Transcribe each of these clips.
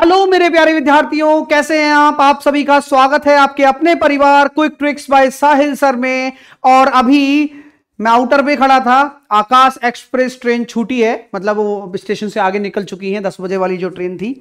Hello मेरे प्यारे विद्यार्थियों कैसे हैं आप आप सभी का स्वागत है आपके अपने परिवार quick tricks by Sahil sir में और अभी मैं आउटर पे खड़ा था आकाश एक्सप्रेस ट्रेन छूटी है मतलब वो स्टेशन से आगे निकल चुकी है दस बजे वाली जो ट्रेन थी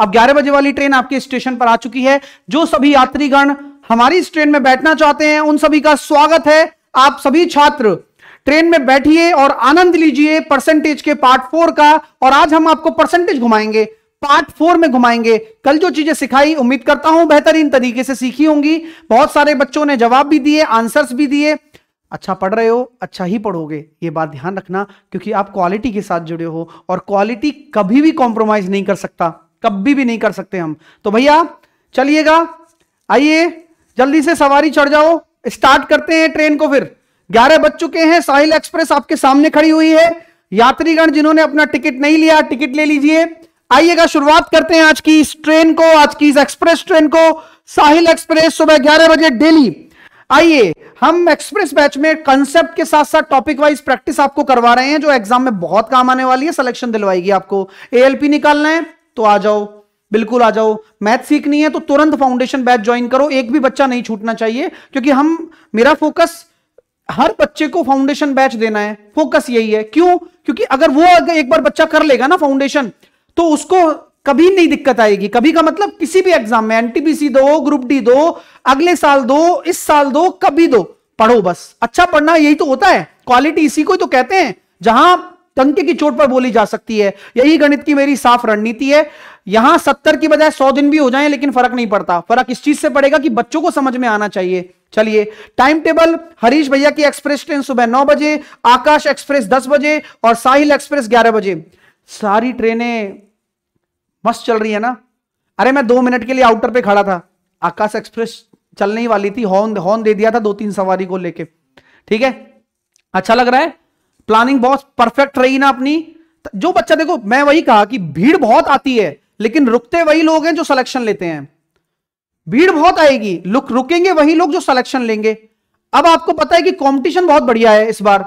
अब ग्यारह बजे वाली ट्रेन आपके स्टेशन पर आ चुकी है जो सभी यात्रीगण हमारी इस ट्रेन में बैठना चाहते हैं उन सभी का स्वागत है आप सभी छात्र ट्रेन में बैठिए और आनंद लीजिए परसेंटेज के पार्ट फोर का और आज हम आपको परसेंटेज घुमाएंगे पार्ट फोर में घुमाएंगे कल जो चीजें सिखाई उम्मीद करता हूं बेहतरीन तरीके से सीखी होंगी बहुत सारे बच्चों ने जवाब भी दिए आंसर्स भी दिए अच्छा पढ़ रहे हो अच्छा ही पढ़ोगे ये बात ध्यान रखना क्योंकि आप क्वालिटी के साथ जुड़े हो और क्वालिटी कभी भी कॉम्प्रोमाइज नहीं कर सकता कभी भी नहीं कर सकते हम तो भैया चलिएगा आइए जल्दी से सवारी चढ़ जाओ स्टार्ट करते हैं ट्रेन को फिर ग्यारह बज चुके हैं साहिल एक्सप्रेस आपके सामने खड़ी हुई है यात्रीगण जिन्होंने अपना टिकट नहीं लिया टिकट ले लीजिए आइएगा शुरुआत करते हैं आज की इस ट्रेन को आज की इस एक्सप्रेस ट्रेन को साहिल एक्सप्रेस सुबह ग्यारह बजे डेली आइए हम एक्सप्रेस बैच में कंसेप्ट के साथ साथ टॉपिक वाइज प्रैक्टिस आपको करवा रहे हैं जो एग्जाम में बहुत काम आने वाली है सिलेक्शन दिलवाएगी आपको एएलपी निकालना है तो आ जाओ बिल्कुल आ जाओ मैथ सीखनी है तो तुरंत फाउंडेशन बैच ज्वाइन करो एक भी बच्चा नहीं छूटना चाहिए क्योंकि हम मेरा फोकस हर बच्चे को फाउंडेशन बैच देना है फोकस यही है क्यों क्योंकि अगर वो अगर एक बार बच्चा कर लेगा ना फाउंडेशन तो उसको कभी नहीं दिक्कत आएगी कभी का मतलब किसी भी एग्जाम में एनटीपीसी दो ग्रुप डी दो अगले साल दो इस साल दो कभी दो पढ़ो बस अच्छा पढ़ना यही तो होता है क्वालिटी इसी को तो कहते हैं जहां टंके की चोट पर बोली जा सकती है यही गणित की मेरी साफ रणनीति है यहां सत्तर की बजाय सौ दिन भी हो जाए लेकिन फर्क नहीं पड़ता फर्क इस चीज से पड़ेगा कि बच्चों को समझ में आना चाहिए चलिए टाइम टेबल हरीश भैया की एक्सप्रेस ट्रेन सुबह नौ बजे आकाश एक्सप्रेस दस बजे और साहिल एक्सप्रेस ग्यारह बजे सारी ट्रेनें मस्त चल रही है ना अरे मैं दो मिनट के लिए आउटर पे खड़ा था आकाश एक्सप्रेस चलने ही वाली थी हॉर्न हॉर्न दे दिया था दो तीन सवारी को लेके ठीक है अच्छा लग रहा है प्लानिंग बहुत परफेक्ट रही ना अपनी जो बच्चा देखो मैं वही कहा कि भीड़ बहुत आती है लेकिन रुकते वही लोग हैं जो सिलेक्शन लेते हैं भीड़ बहुत आएगी लुक रुकेंगे वही लोग जो सिलेक्शन लेंगे अब आपको पता है कि कंपटीशन बहुत बढ़िया है इस बार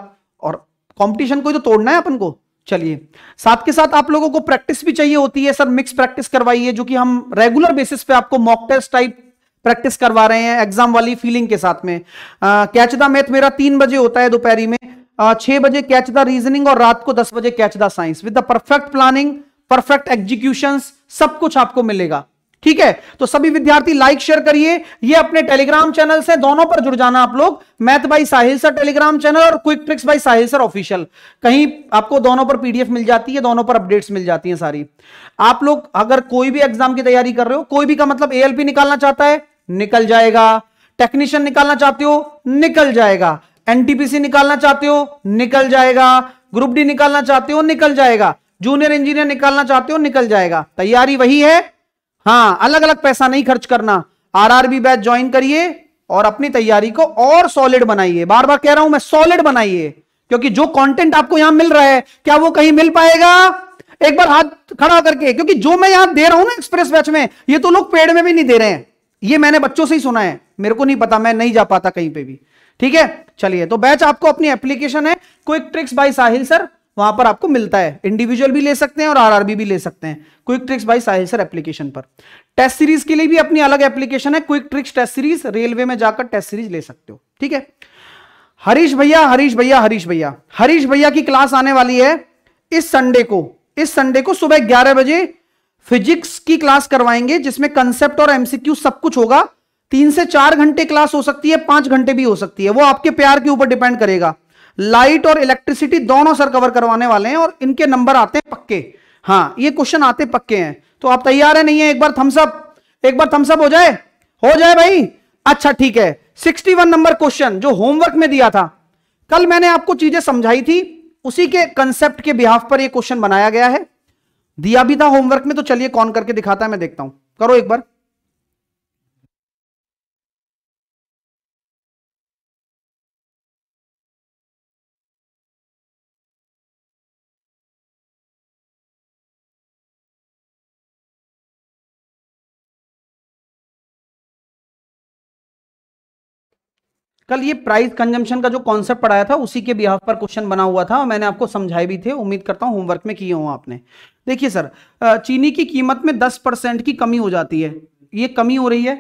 और कंपटीशन को तो तोड़ना है अपन को चलिए साथ के साथ आप लोगों को प्रैक्टिस भी चाहिए होती है सर मिक्स प्रैक्टिस करवाइए जो कि हम रेगुलर बेसिस पे आपको मॉक टेस्ट टाइप प्रैक्टिस करवा रहे हैं एग्जाम वाली फीलिंग के साथ में कैच द मैथ मेरा तीन बजे होता है दोपहरी में छह बजे कैच द रीजनिंग और रात को दस बजे catch the science with the perfect planning perfect execution सब कुछ आपको मिलेगा ठीक है तो सभी विद्यार्थी लाइक शेयर करिए ये अपने टेलीग्राम चैनल से दोनों पर जुड़ जाना आप लोग math by Sahil sir Telegram channel और quick tricks by Sahil sir official कहीं आपको दोनों पर पीडीएफ मिल जाती है दोनों पर अपडेट्स मिल जाती है सारी आप लोग अगर कोई भी एग्जाम की तैयारी कर रहे हो कोई भी का मतलब एएलपी निकालना चाहता है निकल जाएगा टेक्नीशियन निकालना चाहते हो निकल जाएगा एनटीपीसी निकालना चाहते हो निकल जाएगा ग्रुप डी निकालना चाहते हो निकल जाएगा जूनियर इंजीनियर निकालना चाहते हो निकल जाएगा तैयारी वही है हाँ अलग अलग पैसा नहीं खर्च करना आरआरबी बैच ज्वाइन करिए और अपनी तैयारी को और सॉलिड बनाइए बार बार कह रहा हूं मैं सॉलिड बनाइए क्योंकि जो कंटेंट आपको यहां मिल रहा है क्या वो कहीं मिल पाएगा एक बार हाथ खड़ा करके क्योंकि जो मैं यहां दे रहा हूं ना एक्सप्रेस बैच में ये तो लोग पेड़ में भी नहीं दे रहे हैं ये मैंने बच्चों से ही सुना है मेरे को नहीं पता मैं नहीं जा पाता कहीं पे भी ठीक है चलिए तो बैच आपको अपनी एप्लीकेशन है quick tricks by Sahil sir वहां पर आपको मिलता है इंडिविजुअल भी ले सकते हैं और आरआरबी भी ले सकते हैं quick tricks by Sahil sir application पर टेस्ट सीरीज के लिए भी अपनी अलग एप्लीकेशन है quick tricks test series railway में जाकर टेस्ट सीरीज ले सकते हो ठीक है हरीश भैया हरीश भैया हरीश भैया हरीश भैया की क्लास आने वाली है इस संडे को इस संडे को सुबह ग्यारह बजे फिजिक्स की क्लास करवाएंगे जिसमें कंसेप्ट और एमसीक्यू सब कुछ होगा तीन से चार घंटे क्लास हो सकती है पांच घंटे भी हो सकती है वो आपके प्यार के ऊपर डिपेंड करेगा लाइट और इलेक्ट्रिसिटी दोनों सर कवर करवाने वाले हैं और इनके नंबर आते हैं पक्के हाँ ये क्वेश्चन आते पक्के हैं तो आप तैयार है नहीं है एक बार थम्सअप एक बार थम्सअप हो जाए हो जाए भाई अच्छा ठीक है 61 नंबर क्वेश्चन जो होमवर्क में दिया था कल मैंने आपको चीजें समझाई थी उसी के कंसेप्ट के बिहाफ पर यह क्वेश्चन बनाया गया है दिया भी था होमवर्क में तो चलिए कौन करके दिखाता है मैं देखता हूं करो एक बार कल ये प्राइस कंजम्पशन का जो कॉन्सेप्ट पढ़ाया था उसी के बिहाफ पर क्वेश्चन बना हुआ था और मैंने आपको समझाए भी थे उम्मीद करता हूं होमवर्क में किए हो आपने देखिए सर चीनी की कीमत में दस परसेंट की कमी हो जाती है ये कमी हो रही है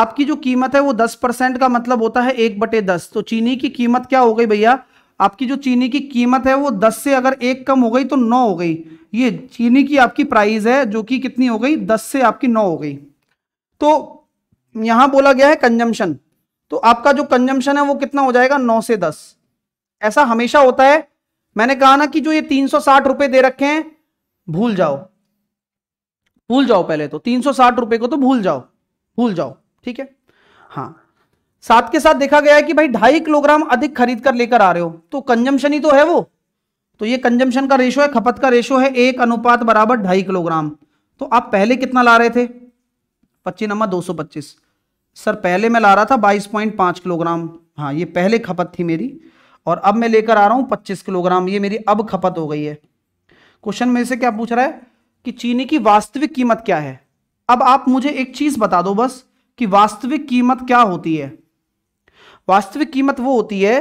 आपकी जो कीमत है वो दस परसेंट का मतलब होता है एक बटे दस तो चीनी की कीमत क्या हो गई भैया आपकी जो चीनी की कीमत है वो दस से अगर एक कम हो गई तो नौ हो गई ये चीनी की आपकी प्राइस है जो कि कितनी हो गई दस से आपकी नौ हो गई तो यहां बोला गया है कंजम्पशन तो आपका जो कंजम्पशन है वो कितना हो जाएगा नौ से दस ऐसा हमेशा होता है मैंने कहा ना कि जो ये तीन सौ साठ रुपए दे रखे हैं भूल जाओ भूल जाओ पहले तो तीन सौ साठ रुपए को तो भूल जाओ भूल जाओ ठीक है हाँ साथ के साथ देखा गया है कि भाई ढाई किलोग्राम अधिक खरीद कर लेकर आ रहे हो तो कंजम्पशन ही तो है वो तो ये कंजम्पशन का रेशो है खपत का रेशो है एक अनुपात बराबर ढाई किलोग्राम तो आप पहले कितना ला रहे थे पच्चीस नंबर दो सौ पच्चीस सर पहले मैं ला रहा था 22.5 किलोग्राम हाँ ये पहले खपत थी मेरी और अब मैं लेकर आ रहा हूँ 25 किलोग्राम ये मेरी अब खपत हो गई है क्वेश्चन में से क्या पूछ रहा है कि चीनी की वास्तविक कीमत क्या है अब आप मुझे एक चीज बता दो बस कि वास्तविक कीमत क्या होती है वास्तविक कीमत वो होती है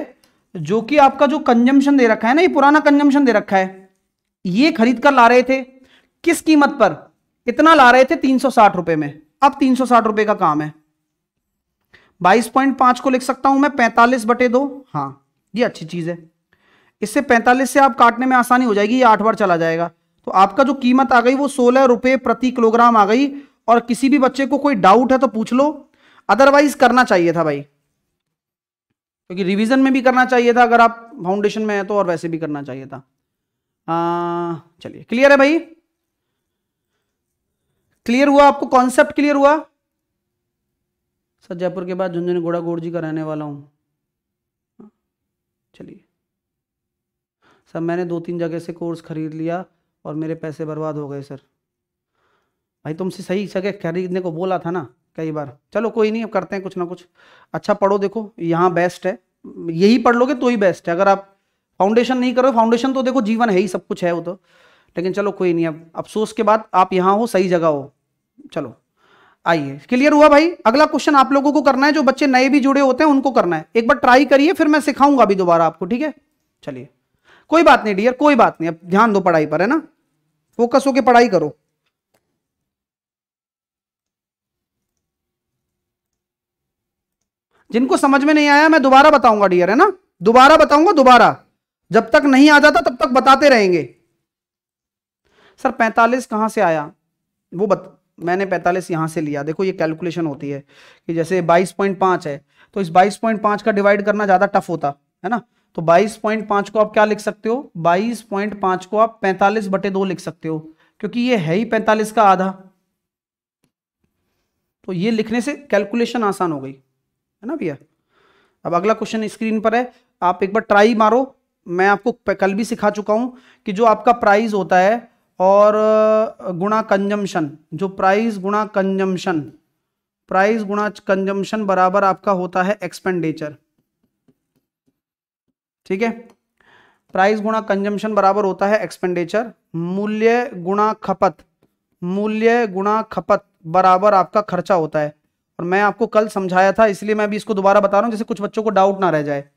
जो कि आपका जो कंजम्पशन दे रखा है ना ये पुराना कंजम्पशन दे रखा है ये खरीद कर ला रहे थे किस कीमत पर इतना ला रहे थे तीन सौ साठ रुपए में अब तीन सौ साठ रुपए का काम है बाईस पॉइंट पांच को लिख सकता हूं मैं पैंतालीस बटे दो हाँ ये अच्छी चीज है इससे पैंतालीस से आप काटने में आसानी हो जाएगी ये आठ बार चला जाएगा तो आपका जो कीमत आ गई वो सोलह रुपये प्रति किलोग्राम आ गई और किसी भी बच्चे को कोई डाउट है तो पूछ लो अदरवाइज करना चाहिए था भाई क्योंकि रिवीजन में भी करना चाहिए था अगर आप फाउंडेशन में है तो और वैसे भी करना चाहिए था चलिए क्लियर है भाई क्लियर हुआ आपको कॉन्सेप्ट क्लियर हुआ सर जयपुर के बाद घोड़ा गोड जी का रहने वाला हूँ हाँ, चलिए सर मैंने दो तीन जगह से कोर्स ख़रीद लिया और मेरे पैसे बर्बाद हो गए सर भाई तुमसे सही जगह खरीदने को बोला था ना कई बार चलो कोई नहीं अब करते हैं कुछ ना कुछ अच्छा पढ़ो देखो यहाँ बेस्ट है यही पढ़ लोगे तो ही बेस्ट है अगर आप फाउंडेशन नहीं करो फाउंडेशन तो देखो जीवन है ही सब कुछ है वो तो लेकिन चलो कोई नहीं अब अफसोस के बाद आप यहाँ हो सही जगह हो चलो आइए क्लियर हुआ भाई अगला क्वेश्चन आप लोगों को करना है जो बच्चे नए भी जुड़े होते हैं उनको करना है एक बार ट्राई करिए फिर मैं सिखाऊंगा भी दोबारा आपको ठीक है चलिए कोई बात नहीं डियर कोई बात नहीं अब ध्यान दो पढ़ाई पर है ना फोकस होके पढ़ाई करो जिनको समझ में नहीं आया मैं दोबारा बताऊंगा डियर है ना दोबारा बताऊंगा दोबारा जब तक नहीं आ जाता तब तक बताते रहेंगे सर पैंतालीस कहां से आया वो बत, मैंने 45 यहाँ से लिया देखो ये कैलकुलेशन होती है कि जैसे 22.5 है तो इस 22.5 का डिवाइड करना ज़्यादा टफ होता है ना तो 22.5 को आप क्या लिख सकते हो 22.5 को आप 45 बटे दो लिख सकते हो क्योंकि ये है ही 45 का आधा तो ये लिखने से कैलकुलेशन आसान हो गई है ना भैया अब अगला क्वेश्चन स्क्रीन पर है आप एक बार ट्राई मारो मैं आपको कल भी सिखा चुका हूं कि जो आपका प्राइस होता है और गुणा कंजम्पशन जो प्राइस गुणा कंजम्पशन प्राइस गुणा कंजम्पशन बराबर आपका होता है एक्सपेंडिचर ठीक है प्राइस गुणा कंजम्पशन बराबर होता है एक्सपेंडिचर मूल्य गुणा खपत मूल्य गुणा खपत बराबर आपका खर्चा होता है और मैं आपको कल समझाया था इसलिए मैं अभी इसको दोबारा बता रहा हूं जैसे कुछ बच्चों को डाउट ना रह जाए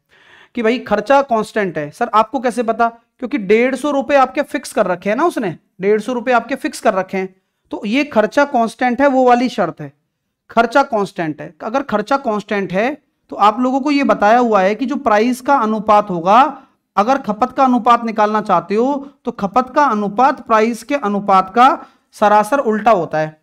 कि भाई खर्चा कांस्टेंट है सर आपको कैसे पता क्योंकि डेढ़ सौ रुपए आपके फिक्स कर रखे हैं ना उसने डेढ़ सौ रुपये आपके फिक्स कर रखे हैं तो ये खर्चा कांस्टेंट है वो वाली शर्त है खर्चा कांस्टेंट है अगर खर्चा कांस्टेंट है तो आप लोगों को ये बताया हुआ है कि जो प्राइस का अनुपात होगा अगर खपत का अनुपात निकालना चाहते हो तो खपत का अनुपात प्राइस के अनुपात का सरासर उल्टा होता है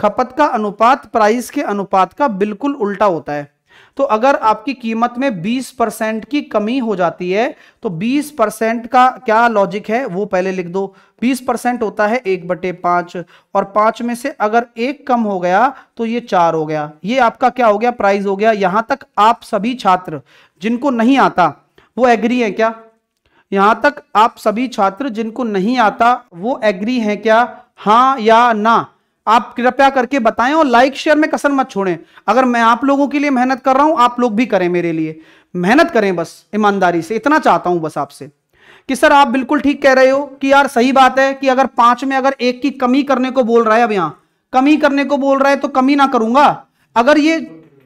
खपत का अनुपात प्राइस के अनुपात का बिल्कुल उल्टा होता है तो अगर आपकी कीमत में 20 परसेंट की कमी हो जाती है तो 20 परसेंट का क्या लॉजिक है वो पहले लिख दो 20 परसेंट होता है एक बटे पांच और पांच में से अगर एक कम हो गया तो ये चार हो गया ये आपका क्या हो गया प्राइस हो गया यहां तक आप सभी छात्र जिनको नहीं आता वो एग्री है क्या यहां तक आप सभी छात्र जिनको नहीं आता वो एग्री हैं क्या हाँ या ना आप कृपया करके बताएं और लाइक शेयर में कसर मत छोड़ें अगर मैं आप लोगों के लिए मेहनत कर रहा हूं आप लोग भी करें मेरे लिए मेहनत करें बस ईमानदारी से इतना चाहता हूं बस आपसे कि सर आप बिल्कुल ठीक कह रहे हो कि यार सही बात है कि अगर पांच में अगर एक की कमी करने को बोल रहा है अब यहां कमी करने को बोल रहा है तो कमी ना करूंगा अगर ये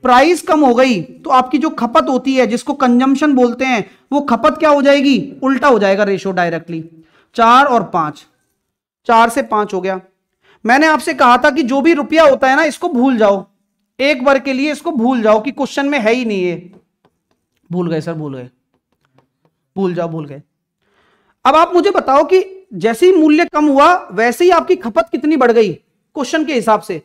प्राइस कम हो गई तो आपकी जो खपत होती है जिसको कंजम्पशन बोलते हैं वो खपत क्या हो जाएगी उल्टा हो जाएगा रेशो डायरेक्टली चार और पांच चार से पांच हो गया मैंने आपसे कहा था कि जो भी रुपया होता है ना इसको भूल जाओ एक बार के लिए इसको भूल जाओ कि क्वेश्चन में है ही नहीं ये भूल गए सर भूल गए भूल जाओ भूल गए अब आप मुझे बताओ कि जैसे ही मूल्य कम हुआ वैसे ही आपकी खपत कितनी बढ़ गई क्वेश्चन के हिसाब से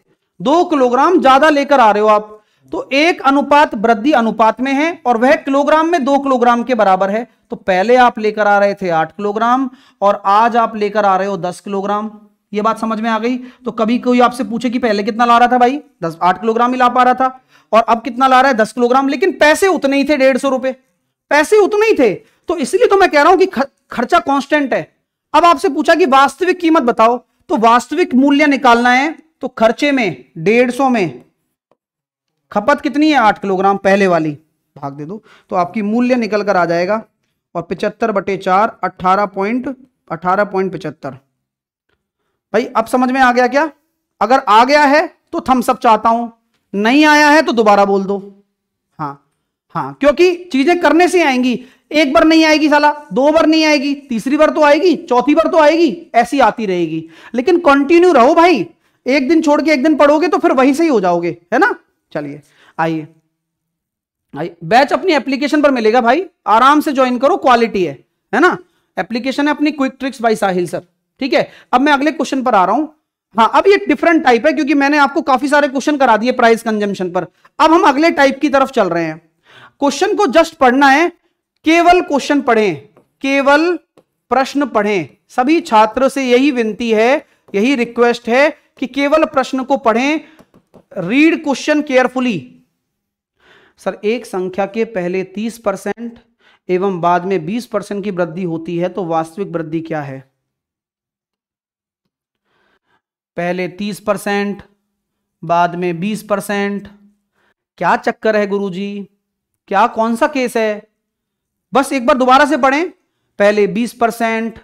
दो किलोग्राम ज्यादा लेकर आ रहे हो आप तो एक अनुपात वृद्धि अनुपात में है और वह किलोग्राम में दो किलोग्राम के बराबर है तो पहले आप लेकर आ रहे थे आठ किलोग्राम और आज आप लेकर आ रहे हो दस किलोग्राम ये बात समझ में आ गई तो कभी कोई आपसे पूछे कि पहले कितना ला रहा था भाई दस आठ किलोग्राम ही ला पा रहा था और अब कितना ला रहा है दस किलोग्राम लेकिन पैसे उतने ही थे डेढ़ सौ रुपए पैसे उतने ही थे तो इसलिए तो मैं कह रहा हूं कि खर, खर्चा कांस्टेंट है अब आपसे पूछा कि वास्तविक कीमत बताओ तो वास्तविक मूल्य निकालना है तो खर्चे में डेढ़ सौ में खपत कितनी है आठ किलोग्राम पहले वाली भाग दे दो तो आपकी मूल्य निकल कर आ जाएगा और पिचहत्तर बटे चार अट्ठारह पॉइंट अठारह पॉइंट पिचहत्तर भाई अब समझ में आ गया क्या अगर आ गया है तो थम्सअप चाहता हूं नहीं आया है तो दोबारा बोल दो हाँ हाँ क्योंकि चीजें करने से आएंगी एक बार नहीं आएगी साला दो बार नहीं आएगी तीसरी बार तो आएगी चौथी बार तो आएगी ऐसी आती रहेगी लेकिन कंटिन्यू रहो भाई एक दिन छोड़ के एक दिन पढ़ोगे तो फिर वहीं से ही हो जाओगे है ना चलिए आइए आइए बैच अपनी एप्लीकेशन पर मिलेगा भाई आराम से ज्वाइन करो क्वालिटी है है ना एप्लीकेशन है अपनी quick tricks by Sahil sir ठीक है अब मैं अगले क्वेश्चन पर आ रहा हूं हाँ अब ये डिफरेंट टाइप है क्योंकि मैंने आपको काफी सारे क्वेश्चन करा दिए प्राइस कंजम्पशन पर अब हम अगले टाइप की तरफ चल रहे हैं क्वेश्चन को जस्ट पढ़ना है केवल क्वेश्चन पढ़ें केवल प्रश्न पढ़ें सभी छात्रों से यही विनती है यही रिक्वेस्ट है कि केवल प्रश्न को पढ़ें रीड क्वेश्चन केयरफुली सर एक संख्या के पहले तीस परसेंट एवं बाद में बीस परसेंट की वृद्धि होती है तो वास्तविक वृद्धि क्या है पहले तीस परसेंट बाद में बीस परसेंट क्या चक्कर है गुरुजी क्या कौन सा केस है बस एक बार दोबारा से पढ़ें पहले बीस परसेंट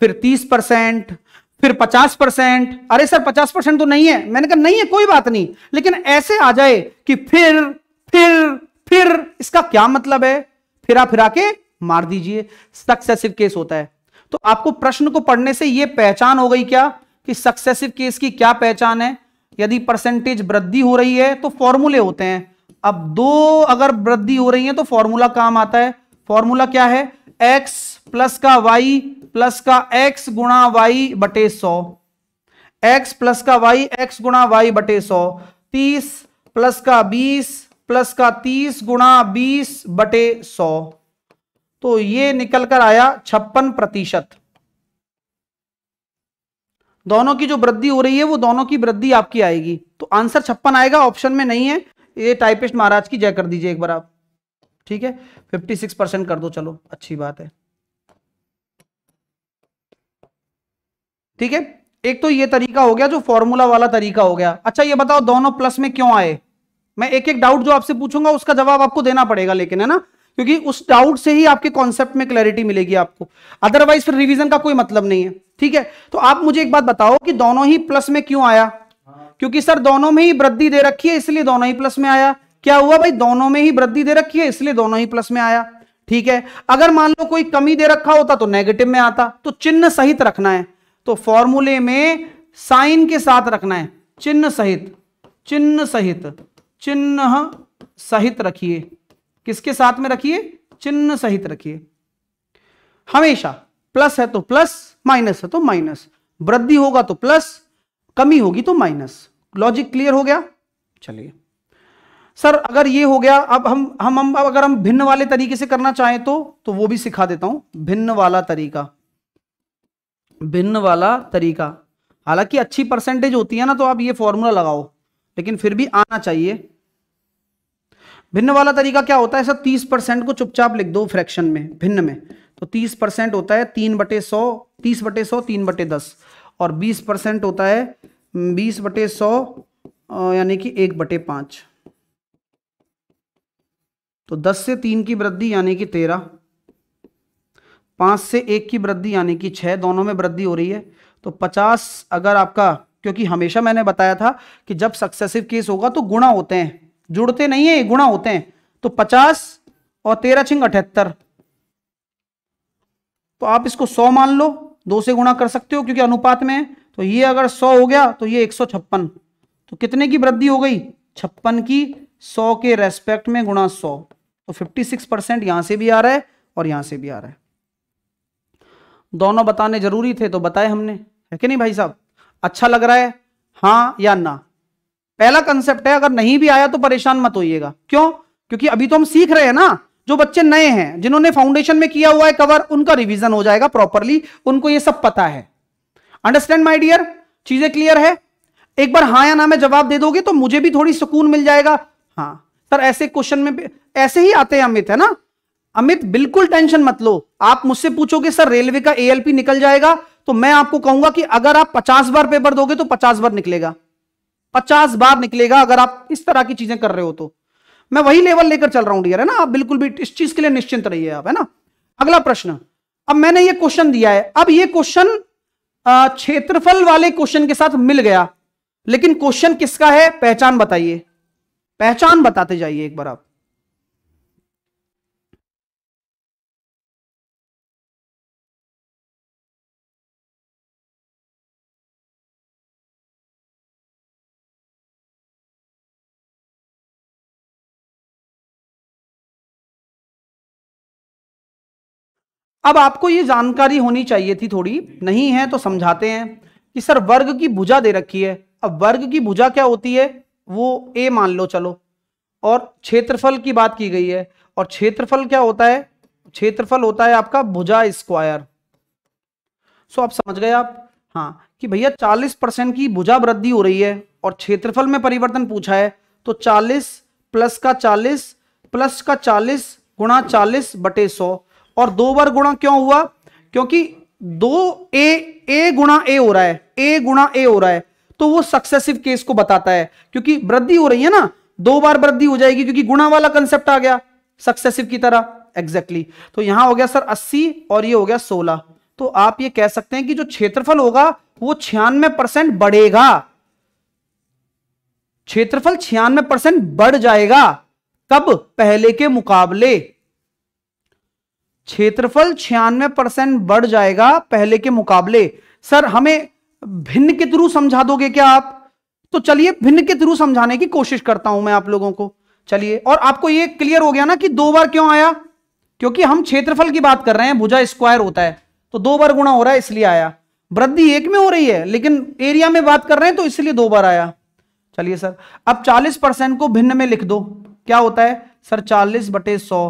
फिर तीस परसेंट फिर पचास परसेंट अरे सर पचास परसेंट तो नहीं है मैंने कहा नहीं है कोई बात नहीं लेकिन ऐसे आ जाए कि फिर फिर फिर इसका क्या मतलब है फिरा फिरा के मार दीजिए सक्सेसिव केस होता है तो आपको प्रश्न को पढ़ने से यह पहचान हो गई क्या कि सक्सेसिव केस की क्या पहचान है यदि परसेंटेज वृद्धि हो रही है तो फॉर्मूले होते हैं अब दो अगर वृद्धि हो रही है तो फॉर्मूला काम आता है फॉर्मूला क्या है x प्लस का y प्लस का x गुणा वाई बटे सौ एक्स प्लस का वाई एक्स गुणा वाई बटे सौ तीस प्लस का बीस प्लस का तीस गुणा बीस बटे सौ तो ये निकल कर आया छप्पन प्रतिशत दोनों की जो वृद्धि हो रही है वो दोनों की वृद्धि आपकी आएगी तो आंसर छप्पन आएगा ऑप्शन में नहीं है ये टाइपिस्ट महाराज की जय कर दीजिए एक बार आप ठीक है फिफ्टी सिक्स परसेंट कर दो चलो अच्छी बात है ठीक है एक तो ये तरीका हो गया जो फॉर्मूला वाला तरीका हो गया अच्छा ये बताओ दोनों प्लस में क्यों आए मैं एक एक डाउट जो आपसे पूछूंगा उसका जवाब आपको देना पड़ेगा लेकिन है ना क्योंकि उस डाउट से ही आपके कॉन्सेप्ट में क्लैरिटी मिलेगी आपको अदरवाइज फिर रिवीजन का कोई मतलब नहीं है ठीक है तो आप मुझे एक बात बताओ कि दोनों ही प्लस में क्यों आया क्योंकि सर दोनों में ही वृद्धि दे रखी है इसलिए दोनों ही प्लस में आया क्या हुआ भाई दोनों में ही वृद्धि दे रखी है इसलिए दोनों ही प्लस में आया ठीक है अगर मान लो कोई कमी दे रखा होता तो नेगेटिव में आता तो चिन्ह सहित रखना है तो फॉर्मूले में साइन के साथ रखना है चिन्ह सहित चिन्ह सहित चिन्ह सहित रखिए किसके साथ में रखिए चिन्ह सहित रखिए हमेशा प्लस है तो प्लस माइनस है तो माइनस वृद्धि होगा तो प्लस कमी होगी तो माइनस लॉजिक क्लियर हो गया चलिए सर अगर ये हो गया अब हम हम हम अगर हम भिन्न वाले तरीके से करना चाहें तो तो वो भी सिखा देता हूं भिन्न वाला तरीका भिन्न वाला तरीका हालांकि अच्छी परसेंटेज होती है ना तो आप ये फॉर्मूला लगाओ लेकिन फिर भी आना चाहिए भिन्न वाला तरीका क्या होता है सर तीस परसेंट को चुपचाप लिख दो फ्रैक्शन में भिन्न में तो तीस परसेंट होता है तीन बटे सौ तीस बटे सौ तीन बटे दस और बीस परसेंट होता है हम्म, बीस बटे सौ यानी कि एक बटे पांच तो दस से तीन की वृद्धि यानी कि तेरह पांच से एक की वृद्धि यानी कि छह दोनों में वृद्धि हो रही है तो पचास अगर आपका क्योंकि हमेशा मैंने बताया था कि जब सक्सेसिव केस होगा तो गुणा होते हैं जुड़ते नहीं है ये गुणा होते हैं तो पचास और तेरह छिंग अठहत्तर तो आप इसको सौ मान लो दो से गुणा कर सकते हो क्योंकि अनुपात में तो ये अगर सौ हो गया तो ये एक सौ छप्पन तो कितने की वृद्धि हो गई छप्पन की सौ के रेस्पेक्ट में गुणा सौ तो फिफ्टी सिक्स परसेंट यहां से भी आ रहा है और यहां से भी आ रहा है दोनों बताने जरूरी थे तो बताए हमने है कि नहीं भाई साहब अच्छा लग रहा है हाँ या ना पहला कंसेप्ट है अगर नहीं भी आया तो परेशान मत होइएगा क्यों क्योंकि अभी तो हम सीख रहे हैं ना जो बच्चे नए हैं जिन्होंने फाउंडेशन में किया हुआ है कवर उनका रिवीजन हो जाएगा प्रॉपरली उनको ये सब पता है अंडरस्टैंड माय डियर चीजें क्लियर है एक बार हाँ या ना में जवाब दे दोगे तो मुझे भी थोड़ी सुकून मिल जाएगा हाँ सर ऐसे क्वेश्चन में ऐसे ही आते हैं अमित है ना अमित बिल्कुल टेंशन मत लो आप मुझसे पूछोगे सर रेलवे का एएलपी निकल जाएगा तो मैं आपको कहूंगा कि अगर आप 50 बार पेपर दोगे तो 50 बार निकलेगा पचास बार निकलेगा अगर आप इस तरह की चीजें कर रहे हो तो मैं वही लेवल लेकर चल रहा हूं डियर है ना आप बिल्कुल भी इस चीज के लिए निश्चिंत रहिए आप है ना अगला प्रश्न अब मैंने ये क्वेश्चन दिया है अब ये क्वेश्चन क्षेत्रफल वाले क्वेश्चन के साथ मिल गया लेकिन क्वेश्चन किसका है पहचान बताइए पहचान बताते जाइए एक बार आप अब आपको ये जानकारी होनी चाहिए थी थोड़ी नहीं है तो समझाते हैं कि सर वर्ग की भुजा दे रखी है अब वर्ग की भुजा क्या होती है वो ए मान लो चलो और क्षेत्रफल की बात की गई है और क्षेत्रफल क्या होता है क्षेत्रफल होता है आपका भुजा स्क्वायर सो आप समझ गए आप हाँ कि भैया 40 परसेंट की भुजा वृद्धि हो रही है और क्षेत्रफल में परिवर्तन पूछा है तो 40 प्लस का 40 प्लस का 40 गुणा चालीस बटे सौ और दो बार गुणा क्यों हुआ क्योंकि दो ए ए गुणा ए हो रहा है ए गुणा ए हो रहा है तो वो सक्सेसिव केस को बताता है क्योंकि वृद्धि हो रही है ना दो बार वृद्धि हो जाएगी क्योंकि गुणा वाला कंसेप्ट आ गया सक्सेसिव की तरह एग्जैक्टली exactly. तो यहां हो गया सर 80 और ये हो गया 16 तो आप ये कह सकते हैं कि जो क्षेत्रफल होगा वो छियानवे परसेंट बढ़ेगा क्षेत्रफल छियानवे परसेंट बढ़ जाएगा कब पहले के मुकाबले क्षेत्रफल छियानवे परसेंट बढ़ जाएगा पहले के मुकाबले सर हमें भिन्न के थ्रू समझा दोगे क्या आप तो चलिए भिन्न के थ्रू समझाने की कोशिश करता हूं मैं आप लोगों को चलिए और आपको यह क्लियर हो गया ना कि दो बार क्यों आया क्योंकि हम क्षेत्रफल की बात कर रहे हैं भुजा स्क्वायर होता है तो दो बार गुणा हो रहा है इसलिए आया वृद्धि एक में हो रही है लेकिन एरिया में बात कर रहे हैं तो इसलिए दो बार आया चलिए सर अब 40 परसेंट को भिन्न में लिख दो क्या होता है सर 40 बटे सौ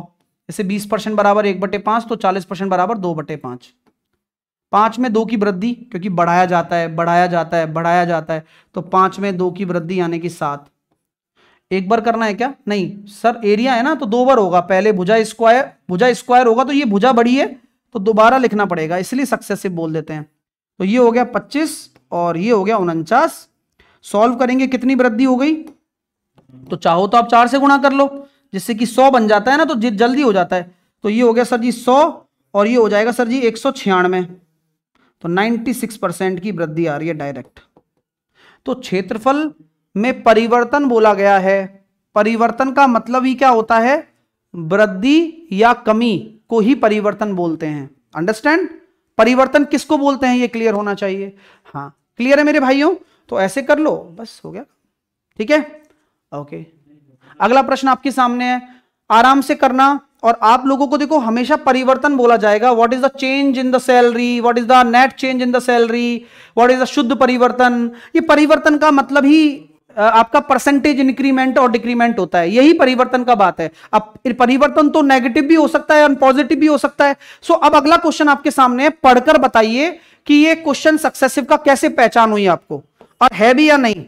जैसे 20 परसेंट बराबर एक बटे पांच तो 40 परसेंट बराबर दो बटे पांच पांच में दो की वृद्धि क्योंकि बढ़ाया जाता है बढ़ाया जाता है बढ़ाया जाता है तो पांच में दो की वृद्धि यानी कि सात एक बार करना है क्या नहीं सर एरिया है ना तो दो बार होगा पहले भुजा स्क्वायर भुजा स्क्वायर होगा तो ये भुजा बड़ी है तो दोबारा लिखना पड़ेगा इसलिए सक्सेसिव बोल देते हैं तो ये हो गया पच्चीस और ये हो गया उनचास सॉल्व करेंगे कितनी वृद्धि हो गई तो चाहो तो आप चार से गुणा कर लो जिससे कि सौ बन जाता है ना तो जल्दी हो जाता है तो ये हो गया सर जी सौ और ये हो जाएगा सर जी एक सौ छियानवे तो 96 परसेंट की वृद्धि आ रही है डायरेक्ट तो क्षेत्रफल में परिवर्तन बोला गया है परिवर्तन का मतलब ही क्या होता है वृद्धि या कमी को ही परिवर्तन बोलते हैं अंडरस्टैंड परिवर्तन किसको बोलते हैं ये क्लियर होना चाहिए हाँ क्लियर है मेरे भाइयों तो ऐसे कर लो बस हो गया ठीक है ओके अगला प्रश्न आपके सामने है आराम से करना और आप लोगों को देखो हमेशा परिवर्तन बोला जाएगा what is the change in the salary what is the net change in the salary what is the शुद्ध परिवर्तन ये परिवर्तन का मतलब ही आपका परसेंटेज इंक्रीमेंट और डिक्रीमेंट होता है यही परिवर्तन का बात है अब परिवर्तन तो नेगेटिव भी हो सकता है और पॉजिटिव भी हो सकता है सो अब अगला क्वेश्चन आपके सामने है पढ़कर बताइए कि ये क्वेश्चन सक्सेसिव का कैसे पहचान हुई आपको और है भी या नहीं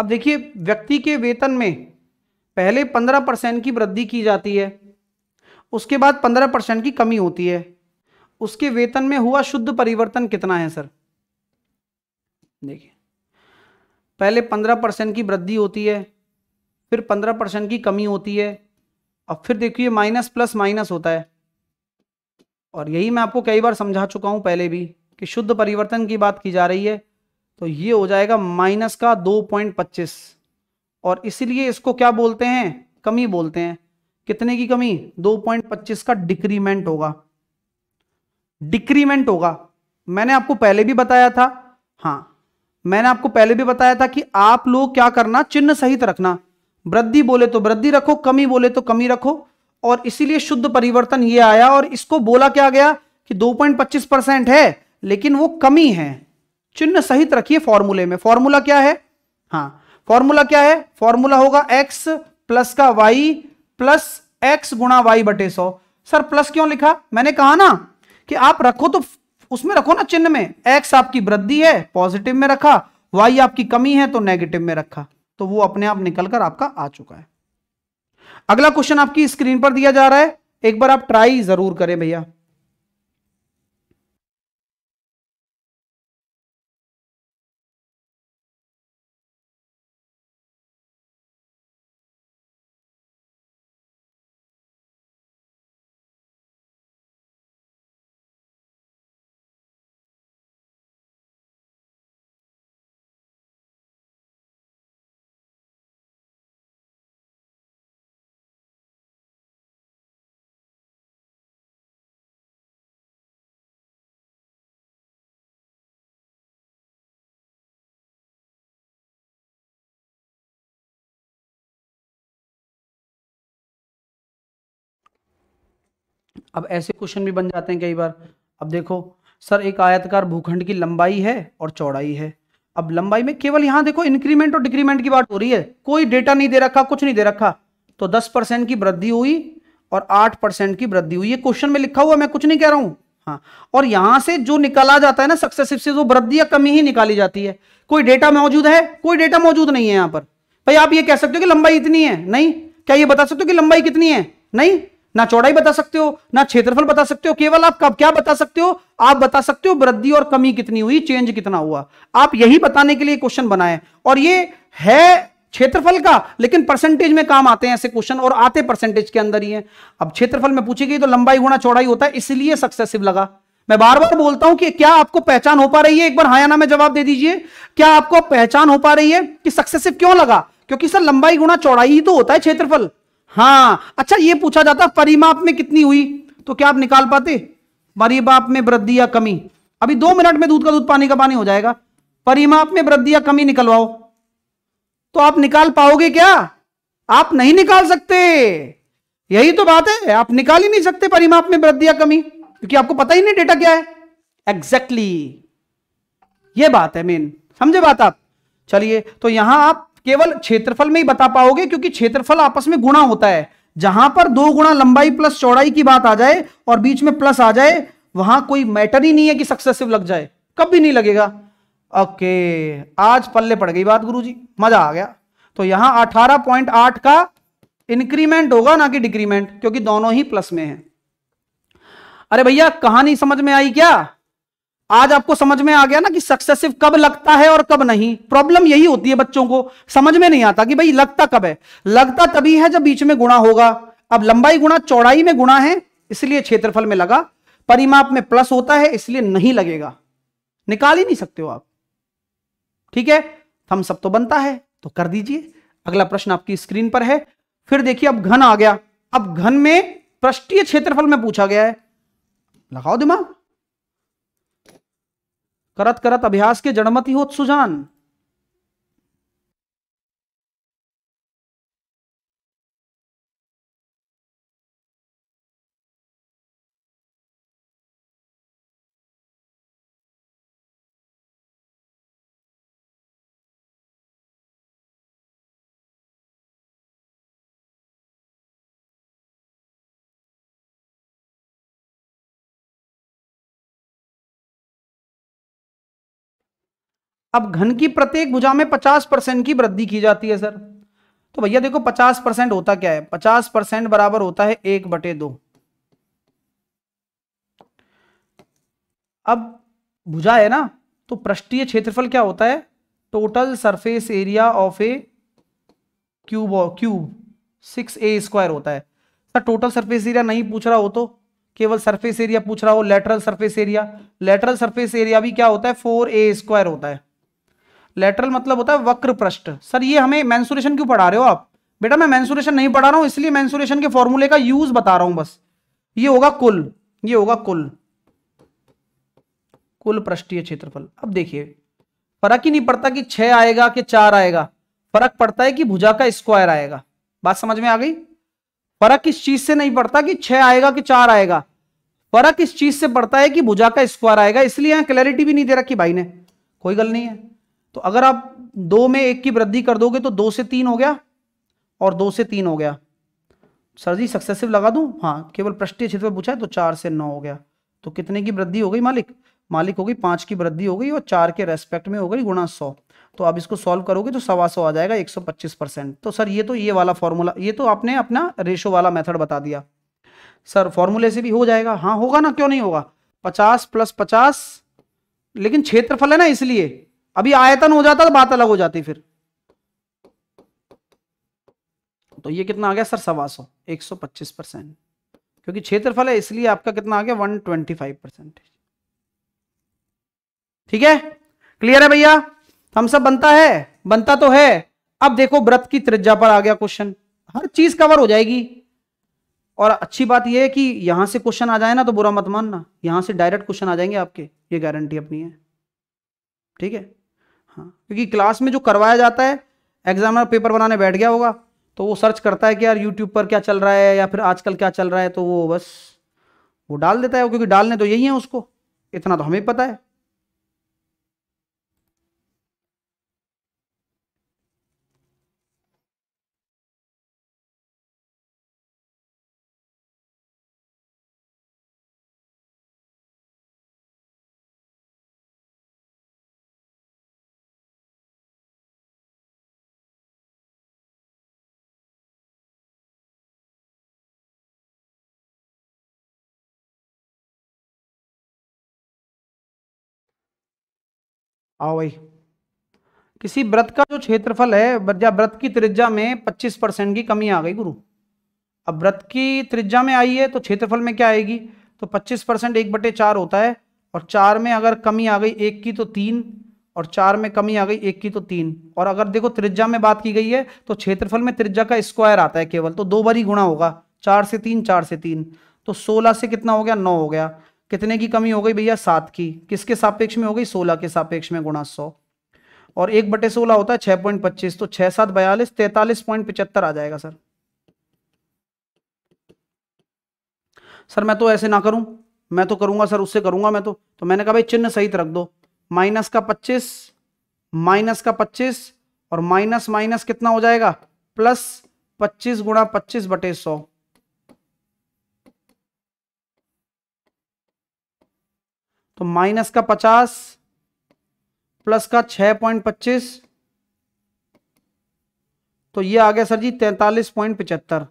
अब देखिए व्यक्ति के वेतन में पहले पंद्रह परसेंट की वृद्धि की जाती है उसके बाद पंद्रह परसेंट की कमी होती है उसके वेतन में हुआ शुद्ध परिवर्तन कितना है सर देखिए पहले पंद्रह परसेंट की वृद्धि होती है फिर पंद्रह परसेंट की कमी होती है अब फिर देखिए माइनस प्लस माइनस होता है और यही मैं आपको कई बार समझा चुका हूं पहले भी कि शुद्ध परिवर्तन की बात की जा रही है तो ये हो जाएगा माइनस का दो पॉइंट पच्चीस और इसीलिए इसको क्या बोलते हैं कमी बोलते हैं कितने की कमी दो पॉइंट पच्चीस का डिक्रीमेंट होगा डिक्रीमेंट होगा मैंने आपको पहले भी बताया था हाँ मैंने आपको पहले भी बताया था कि आप लोग क्या करना चिन्ह सहित रखना वृद्धि बोले तो वृद्धि रखो कमी बोले तो कमी रखो और इसीलिए शुद्ध परिवर्तन ये आया और इसको बोला क्या गया कि 2.25 परसेंट है लेकिन वो कमी है चिन्ह सहित रखिए फॉर्मूले में फॉर्मूला क्या है हाँ फॉर्मूला क्या है फॉर्मूला होगा एक्स प्लस का वाई प्लस एक्स गुणा वाई बटे सौ सर प्लस क्यों लिखा मैंने कहा ना कि आप रखो तो उसमें रखो ना चिन्ह में एक्स आपकी वृद्धि है पॉजिटिव में रखा वाई आपकी कमी है तो नेगेटिव में रखा तो वो अपने आप निकलकर आपका आ चुका है अगला क्वेश्चन आपकी स्क्रीन पर दिया जा रहा है एक बार आप ट्राई जरूर करें भैया अब ऐसे क्वेश्चन भी बन जाते हैं कई बार अब देखो सर एक आयतकार भूखंड की लंबाई है और चौड़ाई है अब लंबाई में केवल यहाँ देखो इंक्रीमेंट और डिक्रीमेंट की बात हो रही है कोई डेटा नहीं दे रखा कुछ नहीं दे रखा तो दस परसेंट की वृद्धि हुई और आठ परसेंट की वृद्धि हुई ये क्वेश्चन में लिखा हुआ मैं कुछ नहीं कह रहा हूं हाँ और यहां से जो निकाला जाता है ना सक्सेसिव से वो वृद्धि या कमी ही निकाली जाती है कोई डेटा मौजूद है कोई डेटा मौजूद नहीं है यहां पर भाई आप ये कह सकते हो कि लंबाई इतनी है नहीं क्या ये बता सकते हो कि लंबाई कितनी है नहीं ना चौड़ाई बता सकते हो ना क्षेत्रफल बता सकते हो केवल आप कब क्या बता सकते हो आप बता सकते हो वृद्धि और कमी कितनी हुई चेंज कितना हुआ आप यही बताने के लिए क्वेश्चन बनाए और ये है क्षेत्रफल का लेकिन परसेंटेज में काम आते हैं ऐसे क्वेश्चन और आते परसेंटेज के अंदर ही है अब क्षेत्रफल में पूछी गई तो लंबाई गुणा चौड़ाई होता है इसलिए सक्सेसिव लगा मैं बार बार बोलता हूं कि क्या आपको पहचान हो पा रही है एक बार हायाना में जवाब दे दीजिए क्या आपको पहचान हो पा रही है कि सक्सेसिव क्यों लगा क्योंकि सर लंबाई गुणा चौड़ाई ही तो होता है क्षेत्रफल हाँ अच्छा ये पूछा जाता परिमाप में कितनी हुई तो क्या आप निकाल पाते परिमाप में वृद्धि या कमी अभी दो मिनट में दूध का दूध पानी का पानी हो जाएगा परिमाप में वृद्धि या कमी निकलवाओ तो आप निकाल पाओगे क्या आप नहीं निकाल सकते यही तो बात है आप निकाल ही नहीं सकते परिमाप में वृद्धि या कमी क्योंकि आपको पता ही नहीं डेटा क्या है एग्जैक्टली exactly. ये बात है मेन समझे बात आप चलिए तो यहां आप केवल क्षेत्रफल में ही बता पाओगे क्योंकि क्षेत्रफल आपस में गुणा होता है जहां पर दो गुणा लंबाई प्लस चौड़ाई की बात आ जाए और बीच में प्लस आ जाए वहां कोई मैटर ही नहीं है कि सक्सेसिव लग जाए कभी नहीं लगेगा ओके आज पल्ले पड़ गई बात गुरुजी मजा आ गया तो यहां 18.8 का इंक्रीमेंट होगा ना कि डिक्रीमेंट क्योंकि दोनों ही प्लस में है अरे भैया कहानी समझ में आई क्या आज आपको समझ में आ गया ना कि सक्सेसिव कब लगता है और कब नहीं प्रॉब्लम यही होती है बच्चों को समझ में नहीं आता कि भाई लगता कब है लगता तभी है जब बीच में गुणा होगा अब लंबाई गुणा चौड़ाई में गुणा है इसलिए क्षेत्रफल में लगा परिमाप में प्लस होता है इसलिए नहीं लगेगा निकाल ही नहीं सकते हो आप ठीक है हम सब तो बनता है तो कर दीजिए अगला प्रश्न आपकी स्क्रीन पर है फिर देखिए अब घन आ गया अब घन में पृष्ठीय क्षेत्रफल में पूछा गया है लगाओ दिमाग करत करत अभ्यास के जड़मती होत सुजान अब घन की प्रत्येक भुजा में पचास परसेंट की वृद्धि की जाती है सर तो भैया देखो पचास परसेंट होता क्या है पचास परसेंट बराबर होता है एक बटे दो अब भुजा है ना तो पृष्ठीय क्षेत्रफल क्या होता है total surface area of a cube cube six a square होता है सर टोटल सरफेस एरिया नहीं पूछ रहा हो तो केवल सरफेस एरिया पूछ रहा हो lateral surface area lateral surface area भी क्या होता है फोर ए स्क्वायर होता है लेटरल मतलब होता है वक्र पृष्ठ सर ये हमें मैंसुरेशन क्यों पढ़ा रहे हो आप बेटा मैं मैंसुरेशन नहीं पढ़ा रहा हूँ इसलिए मैंसुरेशन के फॉर्मूले का यूज बता रहा हूं बस ये होगा कुल ये होगा कुल कुल पृष्ठीय क्षेत्रफल अब देखिए फर्क ही नहीं पड़ता कि छह आएगा कि चार आएगा फर्क पड़ता है कि भुजा का स्क्वायर आएगा बात समझ में आ गई फर्क इस चीज से नहीं पड़ता कि छह आएगा कि चार आएगा फर्क इस चीज से पड़ता है कि भुजा का स्क्वायर आएगा इसलिए यहां क्लैरिटी भी नहीं दे रखी भाई ने कोई गल नहीं है तो अगर आप दो में एक की वृद्धि कर दोगे तो दो से तीन हो गया और दो से तीन हो गया सर जी सक्सेसिव लगा दूं हाँ केवल पृष्ठीय क्षेत्र पर पूछा है तो चार से नौ हो गया तो कितने की वृद्धि हो गई मालिक मालिक हो गई पांच की वृद्धि हो गई और चार के रेस्पेक्ट में हो गई गुणा सौ तो आप इसको सॉल्व करोगे तो सवा सौ आ जाएगा एक सौ पच्चीस परसेंट तो सर ये तो ये वाला फॉर्मूला ये तो आपने अपना रेशो वाला मेथड बता दिया सर फॉर्मूले से भी हो जाएगा हाँ होगा ना क्यों नहीं होगा पचास प्लस पचास लेकिन क्षेत्रफल है ना इसलिए अभी आयतन हो जाता तो बात अलग हो जाती फिर तो ये कितना आ गया सर सवा सौ एक सौ पच्चीस परसेंट क्योंकि क्षेत्रफल है इसलिए आपका कितना आ गया वन ट्वेंटी फाइव परसेंटेज ठीक है क्लियर है भैया हम सब बनता है बनता तो है अब देखो व्रत की त्रिज्या पर आ गया क्वेश्चन हर चीज कवर हो जाएगी और अच्छी बात यह है कि यहां से क्वेश्चन आ जाए ना तो बुरा मत मानना यहां से डायरेक्ट क्वेश्चन आ जाएंगे आपके ये गारंटी अपनी है ठीक है हाँ क्योंकि क्लास में जो करवाया जाता है एग्जामिनर पेपर बनाने बैठ गया होगा तो वो सर्च करता है कि यार यूट्यूब पर क्या चल रहा है या फिर आजकल क्या चल रहा है तो वो बस वो डाल देता है क्योंकि डालने तो यही है उसको इतना तो हमें पता है आओ भाई किसी व्रत का जो क्षेत्रफल है या व्रत की त्रिज्या में 25 परसेंट की कमी आ गई गुरु अब व्रत की त्रिज्या में आई है तो क्षेत्रफल में क्या आएगी तो 25 परसेंट एक बटे चार होता है और चार में अगर कमी आ गई एक की तो तीन और चार में कमी आ गई एक की तो तीन और अगर देखो त्रिज्या में बात की गई है तो क्षेत्रफल में त्रिज्या का स्क्वायर आता है केवल तो दो बार ही गुणा होगा चार से तीन चार से तीन तो सोलह से कितना हो गया नौ हो गया कितने की कमी हो गई भैया सात की किसके सापेक्ष में हो गई सोलह के सापेक्ष में गुणा सौ और एक बटे सोलह होता है छह पॉइंट पच्चीस तो छह सात बयालीस तैतालीस पॉइंट पिचहत्तर आ जाएगा सर सर मैं तो ऐसे ना करूं मैं तो करूंगा सर उससे करूंगा मैं तो तो मैंने कहा भाई चिन्ह सहित रख दो माइनस का पच्चीस माइनस का पच्चीस और माइनस माइनस कितना हो जाएगा प्लस पच्चीस गुणा पच्चीस बटे सौ तो माइनस का पचास प्लस का छह पॉइंट पच्चीस तो ये आ गया सर जी तैंतालीस पॉइंट पिचहत्तर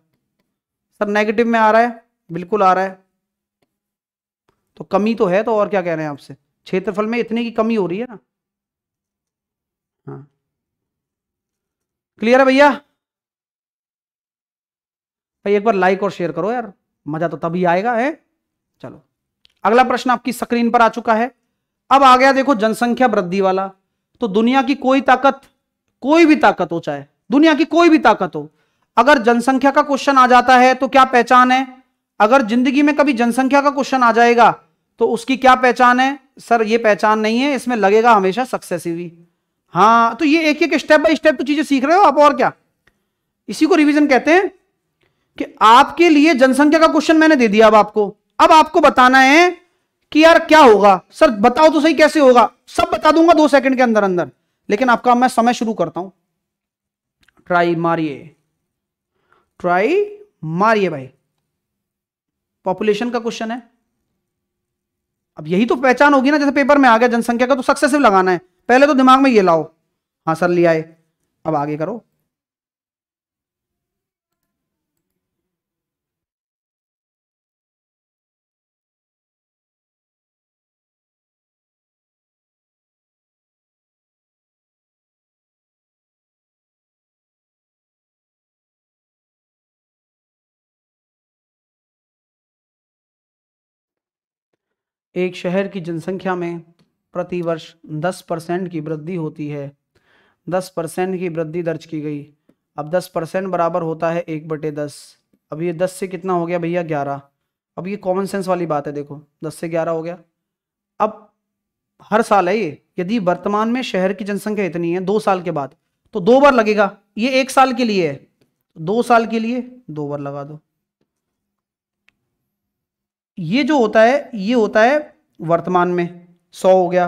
सर नेगेटिव में आ रहा है बिल्कुल आ रहा है तो कमी तो है तो और क्या कह रहे हैं आपसे क्षेत्रफल में इतने की कमी हो रही है ना हाँ क्लियर है भैया भाई एक बार लाइक और शेयर करो यार मजा तो तभी आएगा है चलो अगला प्रश्न आपकी स्क्रीन पर आ चुका है अब आ गया देखो जनसंख्या वृद्धि वाला तो दुनिया की कोई ताकत कोई भी ताकत हो चाहे दुनिया की कोई भी ताकत हो अगर जनसंख्या का क्वेश्चन आ जाता है तो क्या पहचान है अगर जिंदगी में कभी जनसंख्या का क्वेश्चन आ जाएगा तो उसकी क्या पहचान है सर ये पहचान नहीं है इसमें लगेगा हमेशा सक्सेसिवी हाँ तो ये एक एक स्टेप बाय स्टेप तो चीजें सीख रहे हो आप और क्या इसी को रिवीजन कहते हैं कि आपके लिए जनसंख्या का क्वेश्चन मैंने दे दिया अब आपको अब आपको बताना है कि यार क्या होगा सर बताओ तो सही कैसे होगा सब बता दूंगा दो सेकंड के अंदर अंदर लेकिन आपका मैं समय शुरू करता हूं ट्राई मारिए ट्राई मारिए भाई पॉपुलेशन का क्वेश्चन है अब यही तो पहचान होगी ना जैसे पेपर में आ गया जनसंख्या का तो सक्सेसिव लगाना है पहले तो दिमाग में ये लाओ हाँ सर लिया है अब आगे करो एक शहर की जनसंख्या में प्रतिवर्ष 10 परसेंट की वृद्धि होती है 10 परसेंट की वृद्धि दर्ज की गई अब 10 परसेंट बराबर होता है एक बटे दस अब ये 10 से कितना हो गया भैया ग्यारह अब ये कॉमन सेंस वाली बात है देखो 10 से ग्यारह हो गया अब हर साल है ये यदि वर्तमान में शहर की जनसंख्या इतनी है दो साल के बाद तो दो बार लगेगा ये एक साल के लिए है दो साल के लिए दो बार लगा दो ये जो होता है ये होता है वर्तमान में सौ हो गया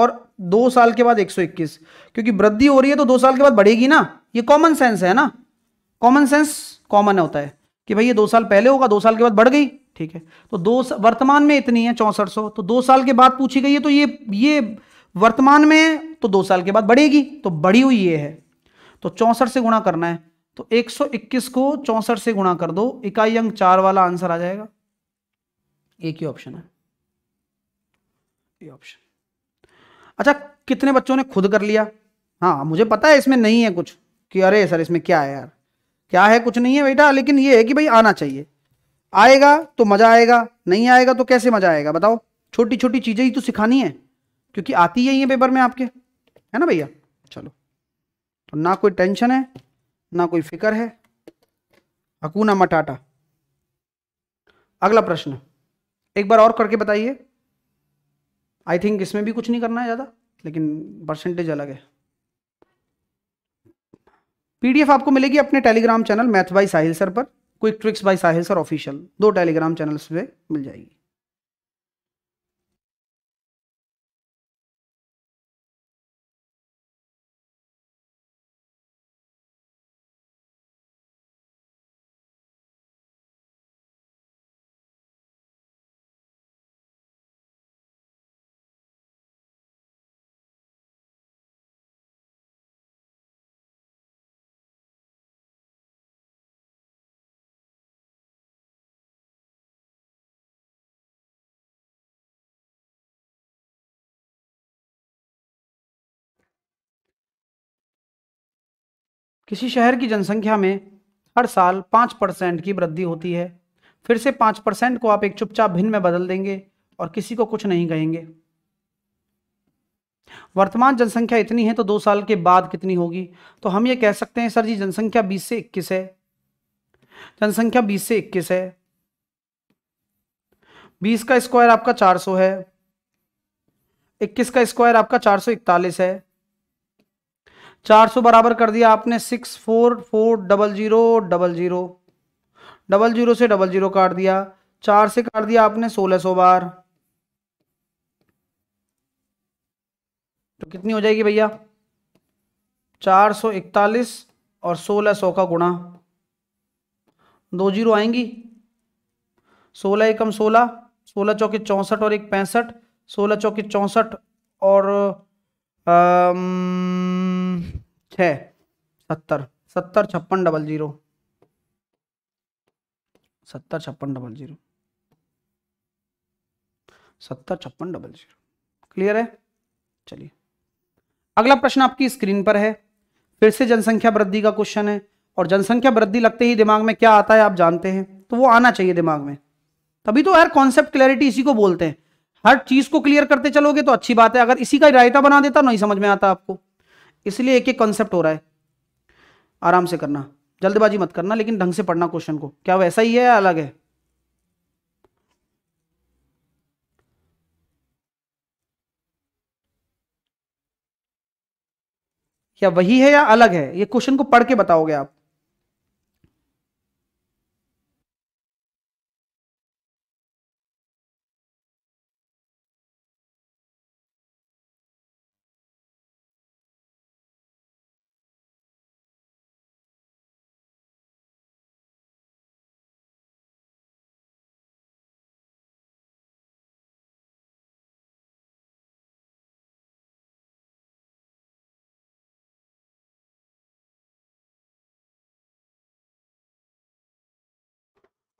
और दो साल के बाद 121 क्योंकि वृद्धि हो रही है तो दो साल के बाद बढ़ेगी ना ये कॉमन सेंस है ना कॉमन सेंस कॉमन होता है कि भाई ये दो साल पहले होगा दो साल के बाद बढ़ गई ठीक है तो दो वर्तमान में इतनी है चौंसठ सौ तो दो साल के बाद पूछी गई है तो ये ये वर्तमान में तो दो साल के बाद बढ़ेगी तो बढ़ी हुई ये है तो चौंसठ से गुणा करना है तो 121 को चौंसठ से गुणा कर दो इकाई अंक चार वाला आंसर आ जाएगा एक ही ऑप्शन है ये ऑप्शन अच्छा कितने बच्चों ने खुद कर लिया हाँ मुझे पता है इसमें नहीं है कुछ कि अरे सर इसमें क्या है यार क्या है कुछ नहीं है बेटा लेकिन ये है कि भाई आना चाहिए आएगा तो मजा आएगा नहीं आएगा तो कैसे मजा आएगा बताओ छोटी छोटी चीजें ही तो सिखानी है क्योंकि आती यही है पेपर में आपके है ना भैया चलो तो ना कोई टेंशन है ना कोई फिक्र है अकूना मटाटा अगला प्रश्न एक बार और करके बताइए आई थिंक इसमें भी कुछ नहीं करना है ज़्यादा लेकिन परसेंटेज अलग है पीडीएफ आपको मिलेगी अपने Telegram channel math by Sahil sir पर quick tricks by Sahil sir official दो टेलीग्राम चैनल्स पे मिल जाएगी किसी शहर की जनसंख्या में हर साल पाँच परसेंट की वृद्धि होती है फिर से पाँच परसेंट को आप एक चुपचाप भिन्न में बदल देंगे और किसी को कुछ नहीं कहेंगे वर्तमान जनसंख्या इतनी है तो दो साल के बाद कितनी होगी तो हम ये कह सकते हैं सर जी जनसंख्या बीस से इक्कीस है जनसंख्या बीस से इक्कीस है बीस का स्क्वायर आपका चार सौ है इक्कीस का स्क्वायर आपका चार सौ इकतालीस है 400 बराबर कर दिया आपने six four four double zero double zero double zero से डबल जीरो काट दिया चार से काट दिया आपने सोलह सौ बार तो कितनी हो जाएगी भैया चार सौ इकतालीस और सोलह सौ का गुणा दो जीरो आएंगी सोलह एकम सोलह सोलह चौके चौंसठ और एक पैंसठ सोलह चौके चौंसठ और Um, छ सत्तर सत्तर छप्पन डबल जीरो सत्तर छप्पन डबल जीरो सत्तर छप्पन डबल जीरो क्लियर है चलिए अगला प्रश्न आपकी स्क्रीन पर है फिर से जनसंख्या वृद्धि का क्वेश्चन है और जनसंख्या वृद्धि लगते ही दिमाग में क्या आता है आप जानते हैं तो वो आना चाहिए दिमाग में तभी तो यार कॉन्सेप्ट क्लैरिटी इसी को बोलते हैं हर चीज को क्लियर करते चलोगे तो अच्छी बात है अगर इसी का रायता बना देता नहीं समझ में आता आपको इसलिए एक एक कॉन्सेप्ट हो रहा है आराम से करना जल्दबाजी मत करना लेकिन ढंग से पढ़ना क्वेश्चन को क्या वैसा ही है या अलग है क्या वही है या अलग है ये क्वेश्चन को पढ़ के बताओगे आप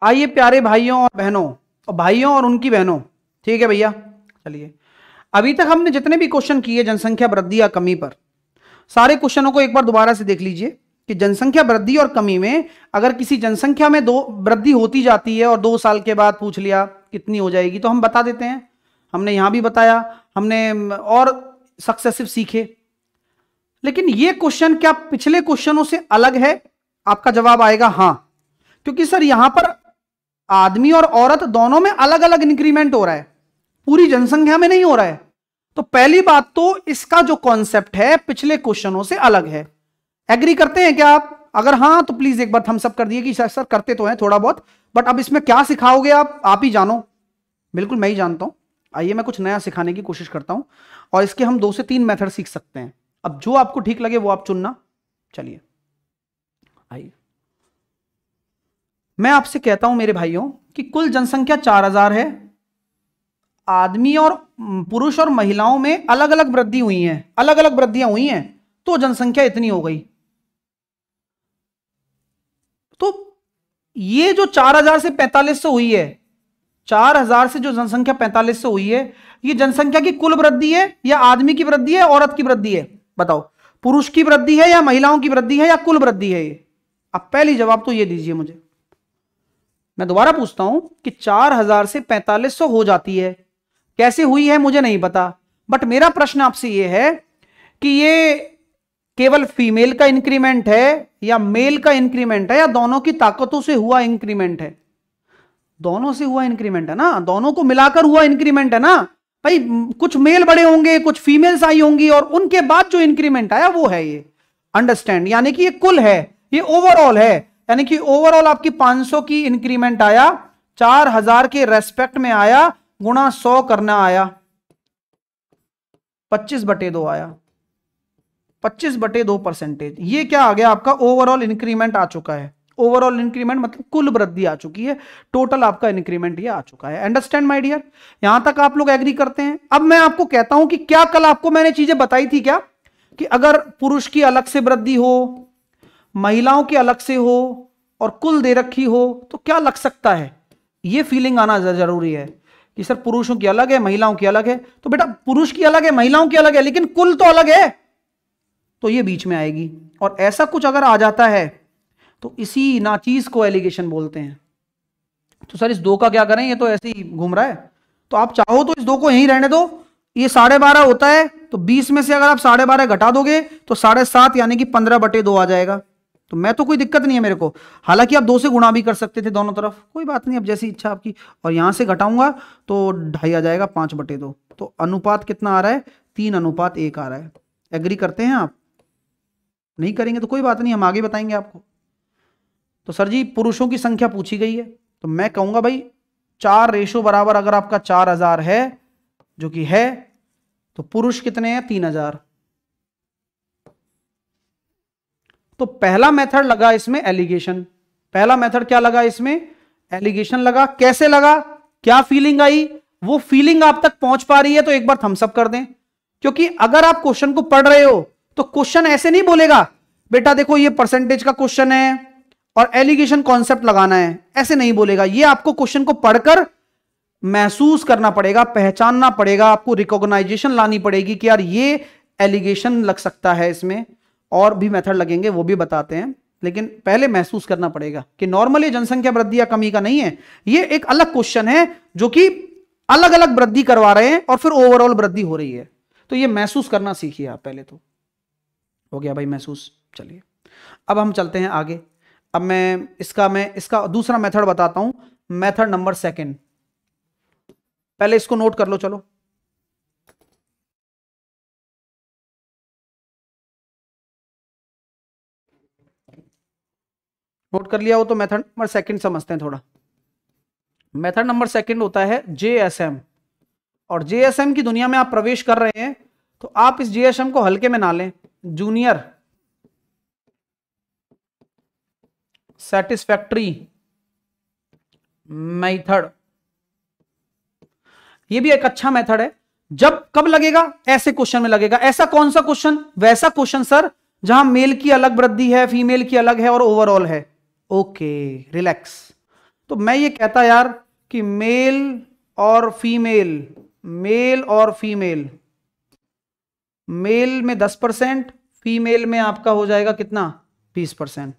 आइए प्यारे भाइयों और बहनों और भाइयों और उनकी बहनों ठीक है भैया चलिए अभी तक हमने जितने भी क्वेश्चन किए जनसंख्या वृद्धि या कमी पर सारे क्वेश्चनों को एक बार दोबारा से देख लीजिए कि जनसंख्या वृद्धि और कमी में अगर किसी जनसंख्या में दो वृद्धि होती जाती है और दो साल के बाद पूछ लिया कितनी हो जाएगी तो हम बता देते हैं हमने यहां भी बताया हमने और सक्सेसिव सीखे लेकिन ये क्वेश्चन क्या पिछले क्वेश्चनों से अलग है आपका जवाब आएगा हाँ क्योंकि सर यहां पर आदमी और औरत दोनों में अलग अलग इंक्रीमेंट हो रहा है पूरी जनसंख्या में नहीं हो रहा है तो पहली बात तो इसका जो कॉन्सेप्ट है पिछले क्वेश्चनों से अलग है एग्री करते हैं क्या आप अगर हाँ तो प्लीज एक बार थम्सअप कर दिए कि सर सर करते तो हैं थोड़ा बहुत बट अब इसमें क्या सिखाओगे आप आप ही जानो बिल्कुल मैं ही जानता हूं आइए मैं कुछ नया सिखाने की कोशिश करता हूं और इसके हम दो से तीन मेथड सीख सकते हैं अब जो आपको ठीक लगे वो आप चुनना चलिए मैं आपसे कहता हूं मेरे भाइयों कि कुल जनसंख्या चार हजार है आदमी और पुरुष और महिलाओं में अलग अलग वृद्धि हुई है अलग अलग वृद्धियां हुई हैं तो जनसंख्या इतनी हो गई तो ये जो 4000 से 4500 हुई है 4000 से जो जनसंख्या 4500 हुई है ये जनसंख्या की कुल वृद्धि है या आदमी की वृद्धि है औरत की वृद्धि है बताओ पुरुष की वृद्धि है या महिलाओं की वृद्धि है या कुल वृद्धि है ये अब पहली जवाब तो ये दीजिए मुझे मैं दोबारा पूछता हूं कि चार हजार से पैंतालीस सौ हो जाती है कैसे हुई है मुझे नहीं पता बट मेरा प्रश्न आपसे यह है कि ये केवल फीमेल का इंक्रीमेंट है या मेल का इंक्रीमेंट है या दोनों की ताकतों से हुआ इंक्रीमेंट है दोनों से हुआ इंक्रीमेंट है ना दोनों को मिलाकर हुआ इंक्रीमेंट है ना भाई कुछ मेल बड़े होंगे कुछ फीमेल्स आई होंगी और उनके बाद जो इंक्रीमेंट आया वो है ये अंडरस्टैंड यानी कि ये कुल है ये ओवरऑल है यानी कि ओवरऑल आपकी 500 की इंक्रीमेंट आया 4000 के रेस्पेक्ट में आया गुणा 100 करना आया 25 बटे दो आया 25 बटे दो परसेंटेज ये क्या आ गया आपका ओवरऑल इंक्रीमेंट आ चुका है ओवरऑल इंक्रीमेंट मतलब कुल वृद्धि आ चुकी है टोटल आपका इंक्रीमेंट ये आ चुका है अंडरस्टैंड माय डियर यहां तक आप लोग एग्री करते हैं अब मैं आपको कहता हूं कि क्या कल आपको मैंने चीजें बताई थी क्या कि अगर पुरुष की अलग से वृद्धि हो महिलाओं की अलग से हो और कुल दे रखी हो तो क्या लग सकता है ये फीलिंग आना जरूरी है कि सर पुरुषों की अलग है महिलाओं की अलग है तो बेटा पुरुष की अलग है महिलाओं की अलग है लेकिन कुल तो अलग है तो ये बीच में आएगी और ऐसा कुछ अगर आ जाता है तो इसी नाचीज को एलिगेशन बोलते हैं तो सर इस दो का क्या करें ये तो ऐसे ही घूम रहा है तो आप चाहो तो इस दो को यहीं रहने दो ये साढ़े बारह होता है तो बीस में से अगर आप साढ़े बारह घटा दोगे तो साढ़े सात यानी कि पंद्रह बटे दो आ जाएगा तो मैं तो कोई दिक्कत नहीं है मेरे को हालांकि आप दो से गुणा भी कर सकते थे दोनों तरफ कोई बात नहीं अब जैसी इच्छा आपकी और यहां से घटाऊंगा तो ढाई आ जाएगा पांच बटे दो तो अनुपात कितना आ रहा है तीन अनुपात एक आ रहा है एग्री करते हैं आप नहीं करेंगे तो कोई बात नहीं हम आगे बताएंगे आपको तो सर जी पुरुषों की संख्या पूछी गई है तो मैं कहूंगा भाई चार रेशो बराबर अगर आपका चार हज़ार है जो कि है तो पुरुष कितने हैं तीन हज़ार तो पहला मेथड लगा इसमें एलिगेशन पहला मेथड क्या लगा इसमें एलिगेशन लगा कैसे लगा क्या फीलिंग आई वो फीलिंग आप तक पहुंच पा रही है तो एक बार थम्सअप कर दें क्योंकि अगर आप क्वेश्चन को पढ़ रहे हो तो क्वेश्चन ऐसे नहीं बोलेगा बेटा देखो ये परसेंटेज का क्वेश्चन है और एलिगेशन कॉन्सेप्ट लगाना है ऐसे नहीं बोलेगा ये आपको क्वेश्चन को पढ़कर महसूस करना पड़ेगा पहचानना पड़ेगा आपको रिकॉग्नाइजेशन लानी पड़ेगी कि यार ये एलिगेशन लग सकता है इसमें और भी मेथड लगेंगे वो भी बताते हैं लेकिन पहले महसूस करना पड़ेगा कि नॉर्मली जनसंख्या वृद्धि या कमी का नहीं है ये एक अलग क्वेश्चन है जो कि अलग अलग वृद्धि करवा रहे हैं और फिर ओवरऑल वृद्धि हो रही है तो ये महसूस करना सीखिए आप पहले तो हो गया भाई महसूस चलिए अब हम चलते हैं आगे अब मैं इसका मैं इसका दूसरा मेथड बताता हूं मेथड नंबर सेकेंड पहले इसको नोट कर लो चलो नोट कर लिया हो तो मेथड नंबर सेकंड समझते हैं थोड़ा मेथड नंबर सेकंड होता है जेएसएम और जेएसएम की दुनिया में आप प्रवेश कर रहे हैं तो आप इस जेएसएम को हल्के में ना लें जूनियर सेटिस्फैक्ट्री मेथड ये भी एक अच्छा मेथड है जब कब लगेगा ऐसे क्वेश्चन में लगेगा ऐसा कौन सा क्वेश्चन वैसा क्वेश्चन सर जहां मेल की अलग वृद्धि है फीमेल की अलग है और ओवरऑल है ओके रिलैक्स तो मैं ये कहता यार कि मेल और फीमेल मेल और फीमेल मेल में दस परसेंट फीमेल में आपका हो जाएगा कितना बीस परसेंट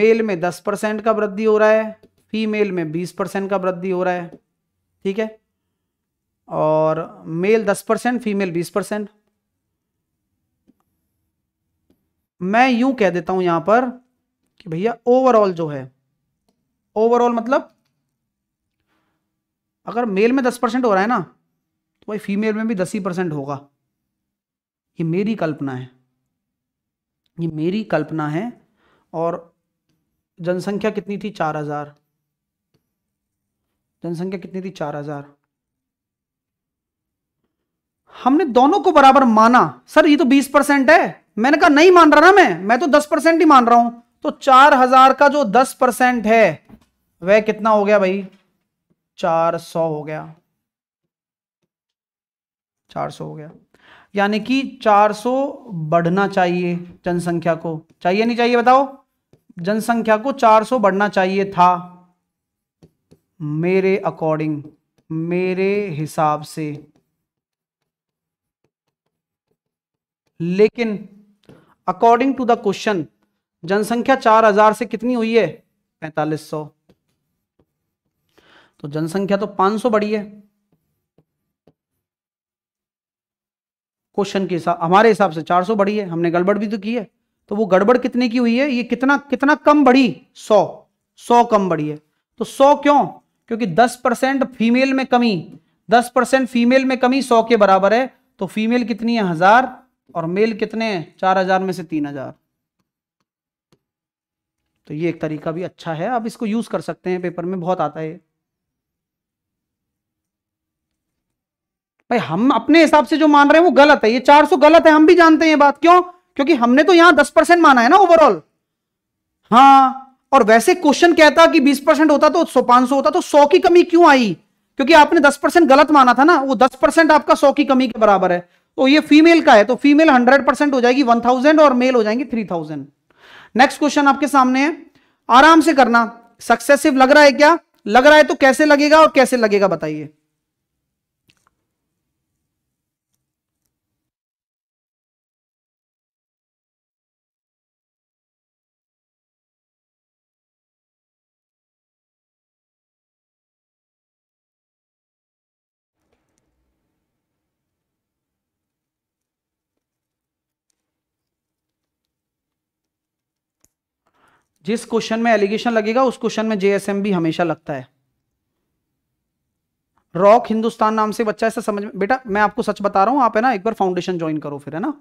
मेल में दस परसेंट का वृद्धि हो रहा है फीमेल में बीस परसेंट का वृद्धि हो रहा है ठीक है और मेल दस परसेंट फीमेल बीस परसेंट मैं यूं कह देता हूं यहां पर कि भैया ओवरऑल जो है ओवरऑल मतलब अगर मेल में दस परसेंट हो रहा है ना तो भाई फीमेल में भी दस ही परसेंट होगा ये मेरी कल्पना है ये मेरी कल्पना है और जनसंख्या कितनी थी चार हजार जनसंख्या कितनी थी चार हजार हमने दोनों को बराबर माना सर ये तो बीस परसेंट है मैंने कहा नहीं मान रहा ना मैं मैं तो दस परसेंट ही मान रहा हूं तो चार हजार का जो दस परसेंट है वह कितना हो गया भाई चार सौ हो गया चार सौ हो गया यानी कि 400 बढ़ना चाहिए जनसंख्या को चाहिए नहीं चाहिए बताओ जनसंख्या को 400 बढ़ना चाहिए था मेरे अकॉर्डिंग मेरे हिसाब से लेकिन अकॉर्डिंग टू द क्वेश्चन जनसंख्या चार हजार से कितनी हुई है पैंतालीस सौ तो जनसंख्या तो पांच सौ बढ़ी है क्वेश्चन के हिसाब हमारे हिसाब से चार सौ बढ़ी है हमने गड़बड़ भी तो की है तो वो गड़बड़ कितने की हुई है ये कितना कितना कम बढ़ी सौ सौ कम बढ़ी है तो सौ क्यों क्योंकि दस परसेंट फीमेल में कमी दस परसेंट फीमेल में कमी सौ के बराबर है तो फीमेल कितनी है हजार और मेल कितने हैं चार हजार में से तीन हजार तो ये एक तरीका भी अच्छा है आप इसको यूज़ कर सकते हैं पेपर में बहुत आता है भाई हम अपने हिसाब से जो मान रहे हैं वो गलत है ये 400 गलत है हम भी जानते हैं ये बात क्यों क्योंकि हमने तो यहां 10 परसेंट माना है ना ओवरऑल हाँ और वैसे क्वेश्चन कहता कि 20 परसेंट होता तो पांच सौ होता तो 100 की कमी क्यों आई क्योंकि आपने 10 परसेंट गलत माना था ना वो 10 परसेंट आपका सौ की कमी के बराबर है तो ये फीमेल का है तो फीमेल हंड्रेड परसेंट हो जाएगी थाउजेंड और मेल हो जाएंगे थाउजेंड नेक्स्ट क्वेश्चन आपके सामने है आराम से करना सक्सेसिव लग रहा है क्या लग रहा है तो कैसे लगेगा और कैसे लगेगा बताइए जिस क्वेश्चन में एलिगेशन लगेगा उस क्वेश्चन में जेएसएम भी हमेशा लगता है रॉक हिंदुस्तान नाम से बच्चा ऐसा समझ में बेटा मैं आपको सच बता रहा हूं आप है ना एक बार फाउंडेशन ज्वाइन करो फिर है ना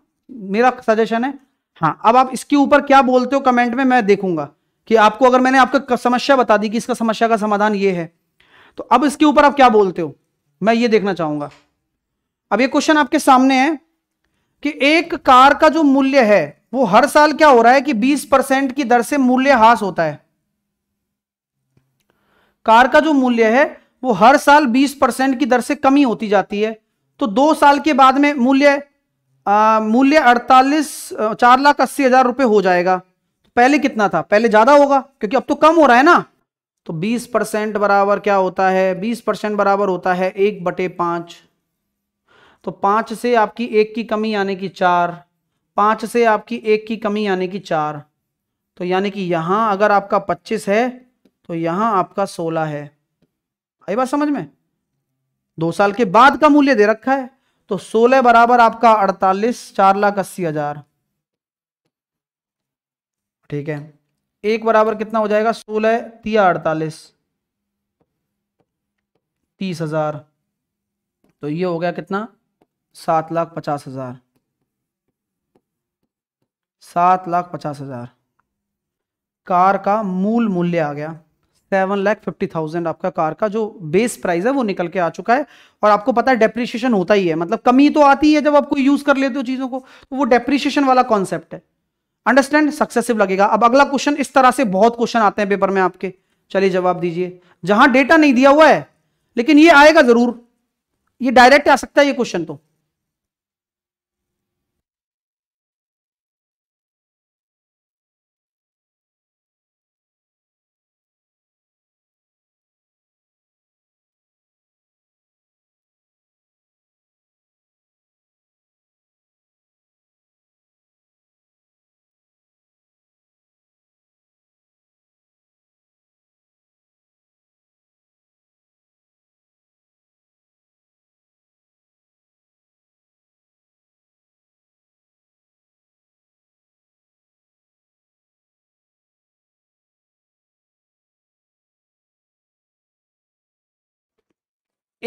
मेरा सजेशन है हाँ अब आप इसके ऊपर क्या बोलते हो कमेंट में मैं देखूंगा कि आपको अगर मैंने आपका समस्या बता दी कि इसका समस्या का समाधान ये है तो अब इसके ऊपर आप क्या बोलते हो मैं ये देखना चाहूंगा अब ये क्वेश्चन आपके सामने है कि एक कार का जो मूल्य है वो हर साल क्या हो रहा है कि 20 परसेंट की दर से मूल्य हास होता है कार का जो मूल्य है वो हर साल 20 परसेंट की दर से कमी होती जाती है तो दो साल के बाद में मूल्य मूल्य अड़तालीस चार लाख अस्सी हजार रुपये हो जाएगा तो पहले कितना था पहले ज्यादा होगा क्योंकि अब तो कम हो रहा है ना तो 20 परसेंट बराबर क्या होता है 20 परसेंट बराबर होता है एक बटे पांच तो पांच से आपकी एक की कमी यानी कि चार पाँच से आपकी एक की कमी यानी कि चार तो यानी कि यहाँ अगर आपका पच्चीस है तो यहाँ आपका सोलह है आई बात समझ में दो साल के बाद का मूल्य दे रखा है तो सोलह बराबर आपका अड़तालीस चार लाख अस्सी हजार ठीक है एक बराबर कितना हो जाएगा सोलह तिया अड़तालीस तीस हजार तो ये हो गया कितना सात लाख पचास हजार सात लाख पचास हज़ार कार का मूल मूल्य आ गया सेवन लाख फिफ्टी थाउजेंड आपका कार का जो बेस प्राइस है वो निकल के आ चुका है और आपको पता है डेप्रिशिएशन होता ही है मतलब कमी तो आती है जब आपको यूज़ कर लेते हो चीज़ों को तो वो डेप्रिशिएशन वाला कॉन्सेप्ट है अंडरस्टैंड सक्सेसिव लगेगा अब अगला क्वेश्चन इस तरह से बहुत क्वेश्चन आते हैं पेपर में आपके चलिए जवाब दीजिए जहां डेटा नहीं दिया हुआ है लेकिन ये आएगा ज़रूर ये डायरेक्ट आ सकता है ये क्वेश्चन तो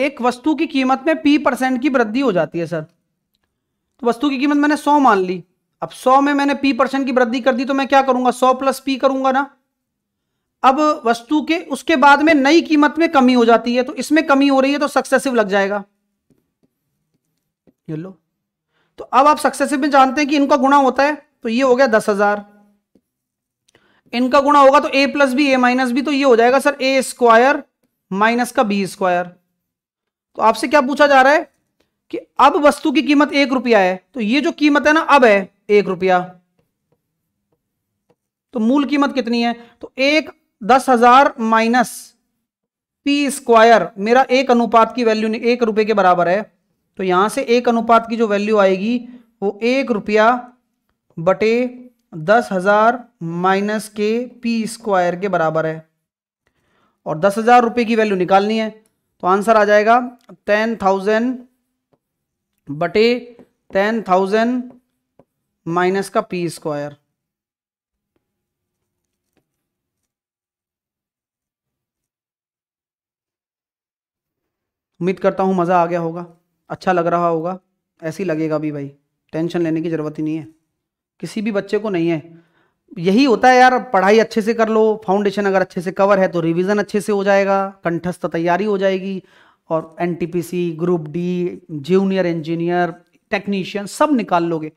एक वस्तु की कीमत में पी परसेंट की वृद्धि हो जाती है सर तो वस्तु की कीमत मैंने सौ मान ली अब सौ में मैंने पी परसेंट की वृद्धि कर दी तो मैं क्या करूंगा सौ प्लस पी करूंगा ना अब वस्तु के उसके बाद में नई कीमत में कमी हो जाती है तो इसमें कमी हो रही है तो सक्सेसिव लग जाएगा ये लो तो अब आप सक्सेसिव में जानते हैं कि इनका गुणा होता है तो ये हो गया दस हजार इनका गुणा होगा तो A plus B A minus B तो ये हो जाएगा सर ए स्क्वायर माइनस का बी स्क्वायर तो आपसे क्या पूछा जा रहा है कि अब वस्तु की कीमत एक रुपया है तो ये जो कीमत है ना अब है एक रुपया तो मूल कीमत कितनी है तो एक दस हजार माइनस पी स्क्वायर मेरा एक अनुपात की वैल्यू एक रुपए के बराबर है तो यहां से एक अनुपात की जो वैल्यू आएगी वो एक रुपया बटे दस हजार माइनस के पी स्क्वायर के बराबर है और दस हजार रुपये की वैल्यू निकालनी है तो आंसर आ जाएगा टेन थाउजेंड बटे टेन थाउजेंड माइनस का पी स्क्वायर उम्मीद करता हूं मज़ा आ गया होगा अच्छा लग रहा होगा ऐसी लगेगा भी भाई टेंशन लेने की ज़रूरत ही नहीं है किसी भी बच्चे को नहीं है यही होता है यार पढ़ाई अच्छे से कर लो फाउंडेशन अगर अच्छे से कवर है तो रिवीजन अच्छे से हो जाएगा कंठस्थ तैयारी हो जाएगी और एन group D junior engineer technician सब निकाल लोगे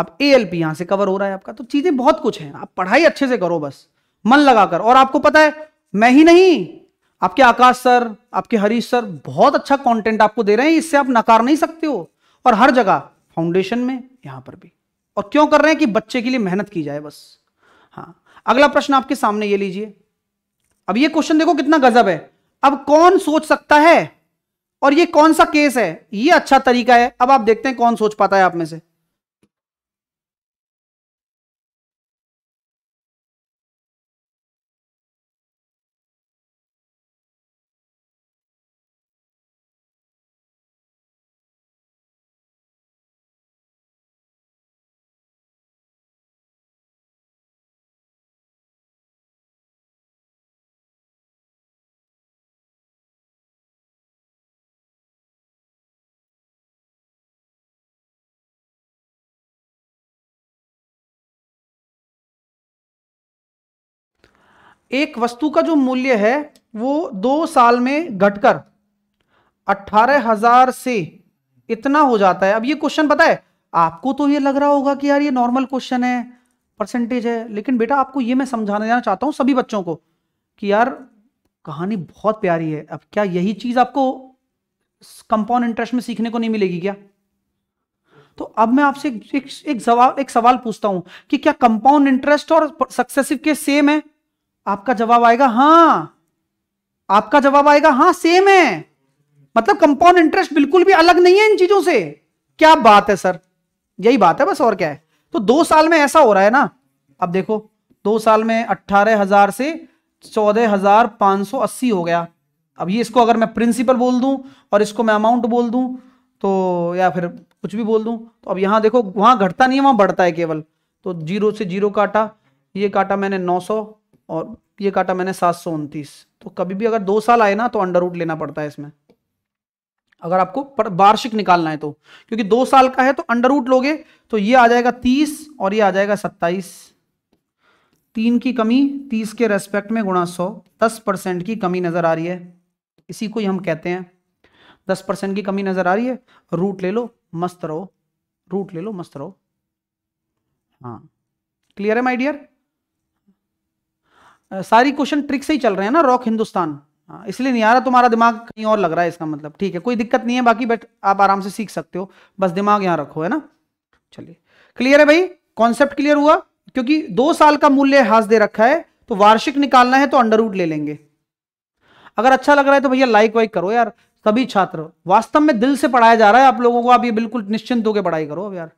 अब ए एल पी यहां से कवर हो रहा है आपका तो चीजें बहुत कुछ हैं आप पढ़ाई अच्छे से करो बस मन लगाकर और आपको पता है मैं ही नहीं आपके आकाश सर आपके हरीश सर बहुत अच्छा कंटेंट आपको दे रहे हैं इससे आप नकार नहीं सकते हो और हर जगह फाउंडेशन में यहां पर भी और क्यों कर रहे हैं कि बच्चे के लिए मेहनत की जाए बस हाँ अगला प्रश्न आपके सामने ये लीजिए अब ये क्वेश्चन देखो कितना गजब है अब कौन सोच सकता है और ये कौन सा केस है ये अच्छा तरीका है अब आप देखते हैं कौन सोच पाता है आप में से एक वस्तु का जो मूल्य है वो दो साल में घटकर अठारह हजार से इतना हो जाता है अब ये क्वेश्चन पता है आपको तो ये लग रहा होगा कि यार ये नॉर्मल क्वेश्चन है परसेंटेज है लेकिन बेटा आपको ये मैं समझाना जाना चाहता हूं सभी बच्चों को कि यार कहानी बहुत प्यारी है अब क्या यही चीज आपको कंपाउंड इंटरेस्ट में सीखने को नहीं मिलेगी क्या तो अब मैं आपसे एक, एक, एक सवाल पूछता हूं कि क्या कंपाउंड इंटरेस्ट और सक्सेसिव के सेम है आपका जवाब आएगा हाँ आपका जवाब आएगा हाँ सेम है मतलब कंपाउंड इंटरेस्ट बिल्कुल भी अलग नहीं है इन चीजों से क्या बात है सर यही बात है बस और क्या है तो दो साल में ऐसा हो रहा है ना अब देखो दो साल में अट्ठारह हजार से चौदह हजार पांच सौ अस्सी हो गया अब ये इसको अगर मैं प्रिंसिपल बोल दूं और इसको मैं अमाउंट बोल दूं तो या फिर कुछ भी बोल दूं तो अब यहां देखो वहां घटता नहीं है वहां बढ़ता है केवल तो जीरो से जीरो काटा ये काटा मैंने नौ सौ और ये काटा मैंने सात सौ उनतीस तो कभी भी अगर दो साल आए ना तो अंडर रूट लेना पड़ता है इसमें अगर आपको वार्षिक निकालना है तो क्योंकि दो साल का है तो अंडर रूट लोगे तो ये आ जाएगा तीस और ये आ जाएगा सत्ताईस तीन की कमी तीस के रेस्पेक्ट में गुणा सौ दस परसेंट की कमी नजर आ रही है इसी को ही हम कहते हैं दस परसेंट की कमी नजर आ रही है रूट ले लो मस्त रहो रूट ले लो मस्त रहो हाँ क्लियर है माइडियर डियर सारी क्वेश्चन ट्रिक से ही चल रहे हैं ना रॉक हिंदुस्तान हाँ, इसलिए नहीं आ रहा तुम्हारा दिमाग कहीं और लग रहा है इसका मतलब ठीक है कोई दिक्कत नहीं है बाकी बट आप आराम से सीख सकते हो बस दिमाग यहाँ रखो है ना चलिए क्लियर है भाई कॉन्सेप्ट क्लियर हुआ क्योंकि दो साल का मूल्य हास दे रखा है तो वार्षिक निकालना है तो अंडरवुड ले लेंगे अगर अच्छा लग रहा है तो भैया लाइक वाइक करो यार सभी छात्र वास्तव में दिल से पढ़ाया जा रहा है आप लोगों को आप ये बिल्कुल निश्चिंत होकर पढ़ाई करो अब यार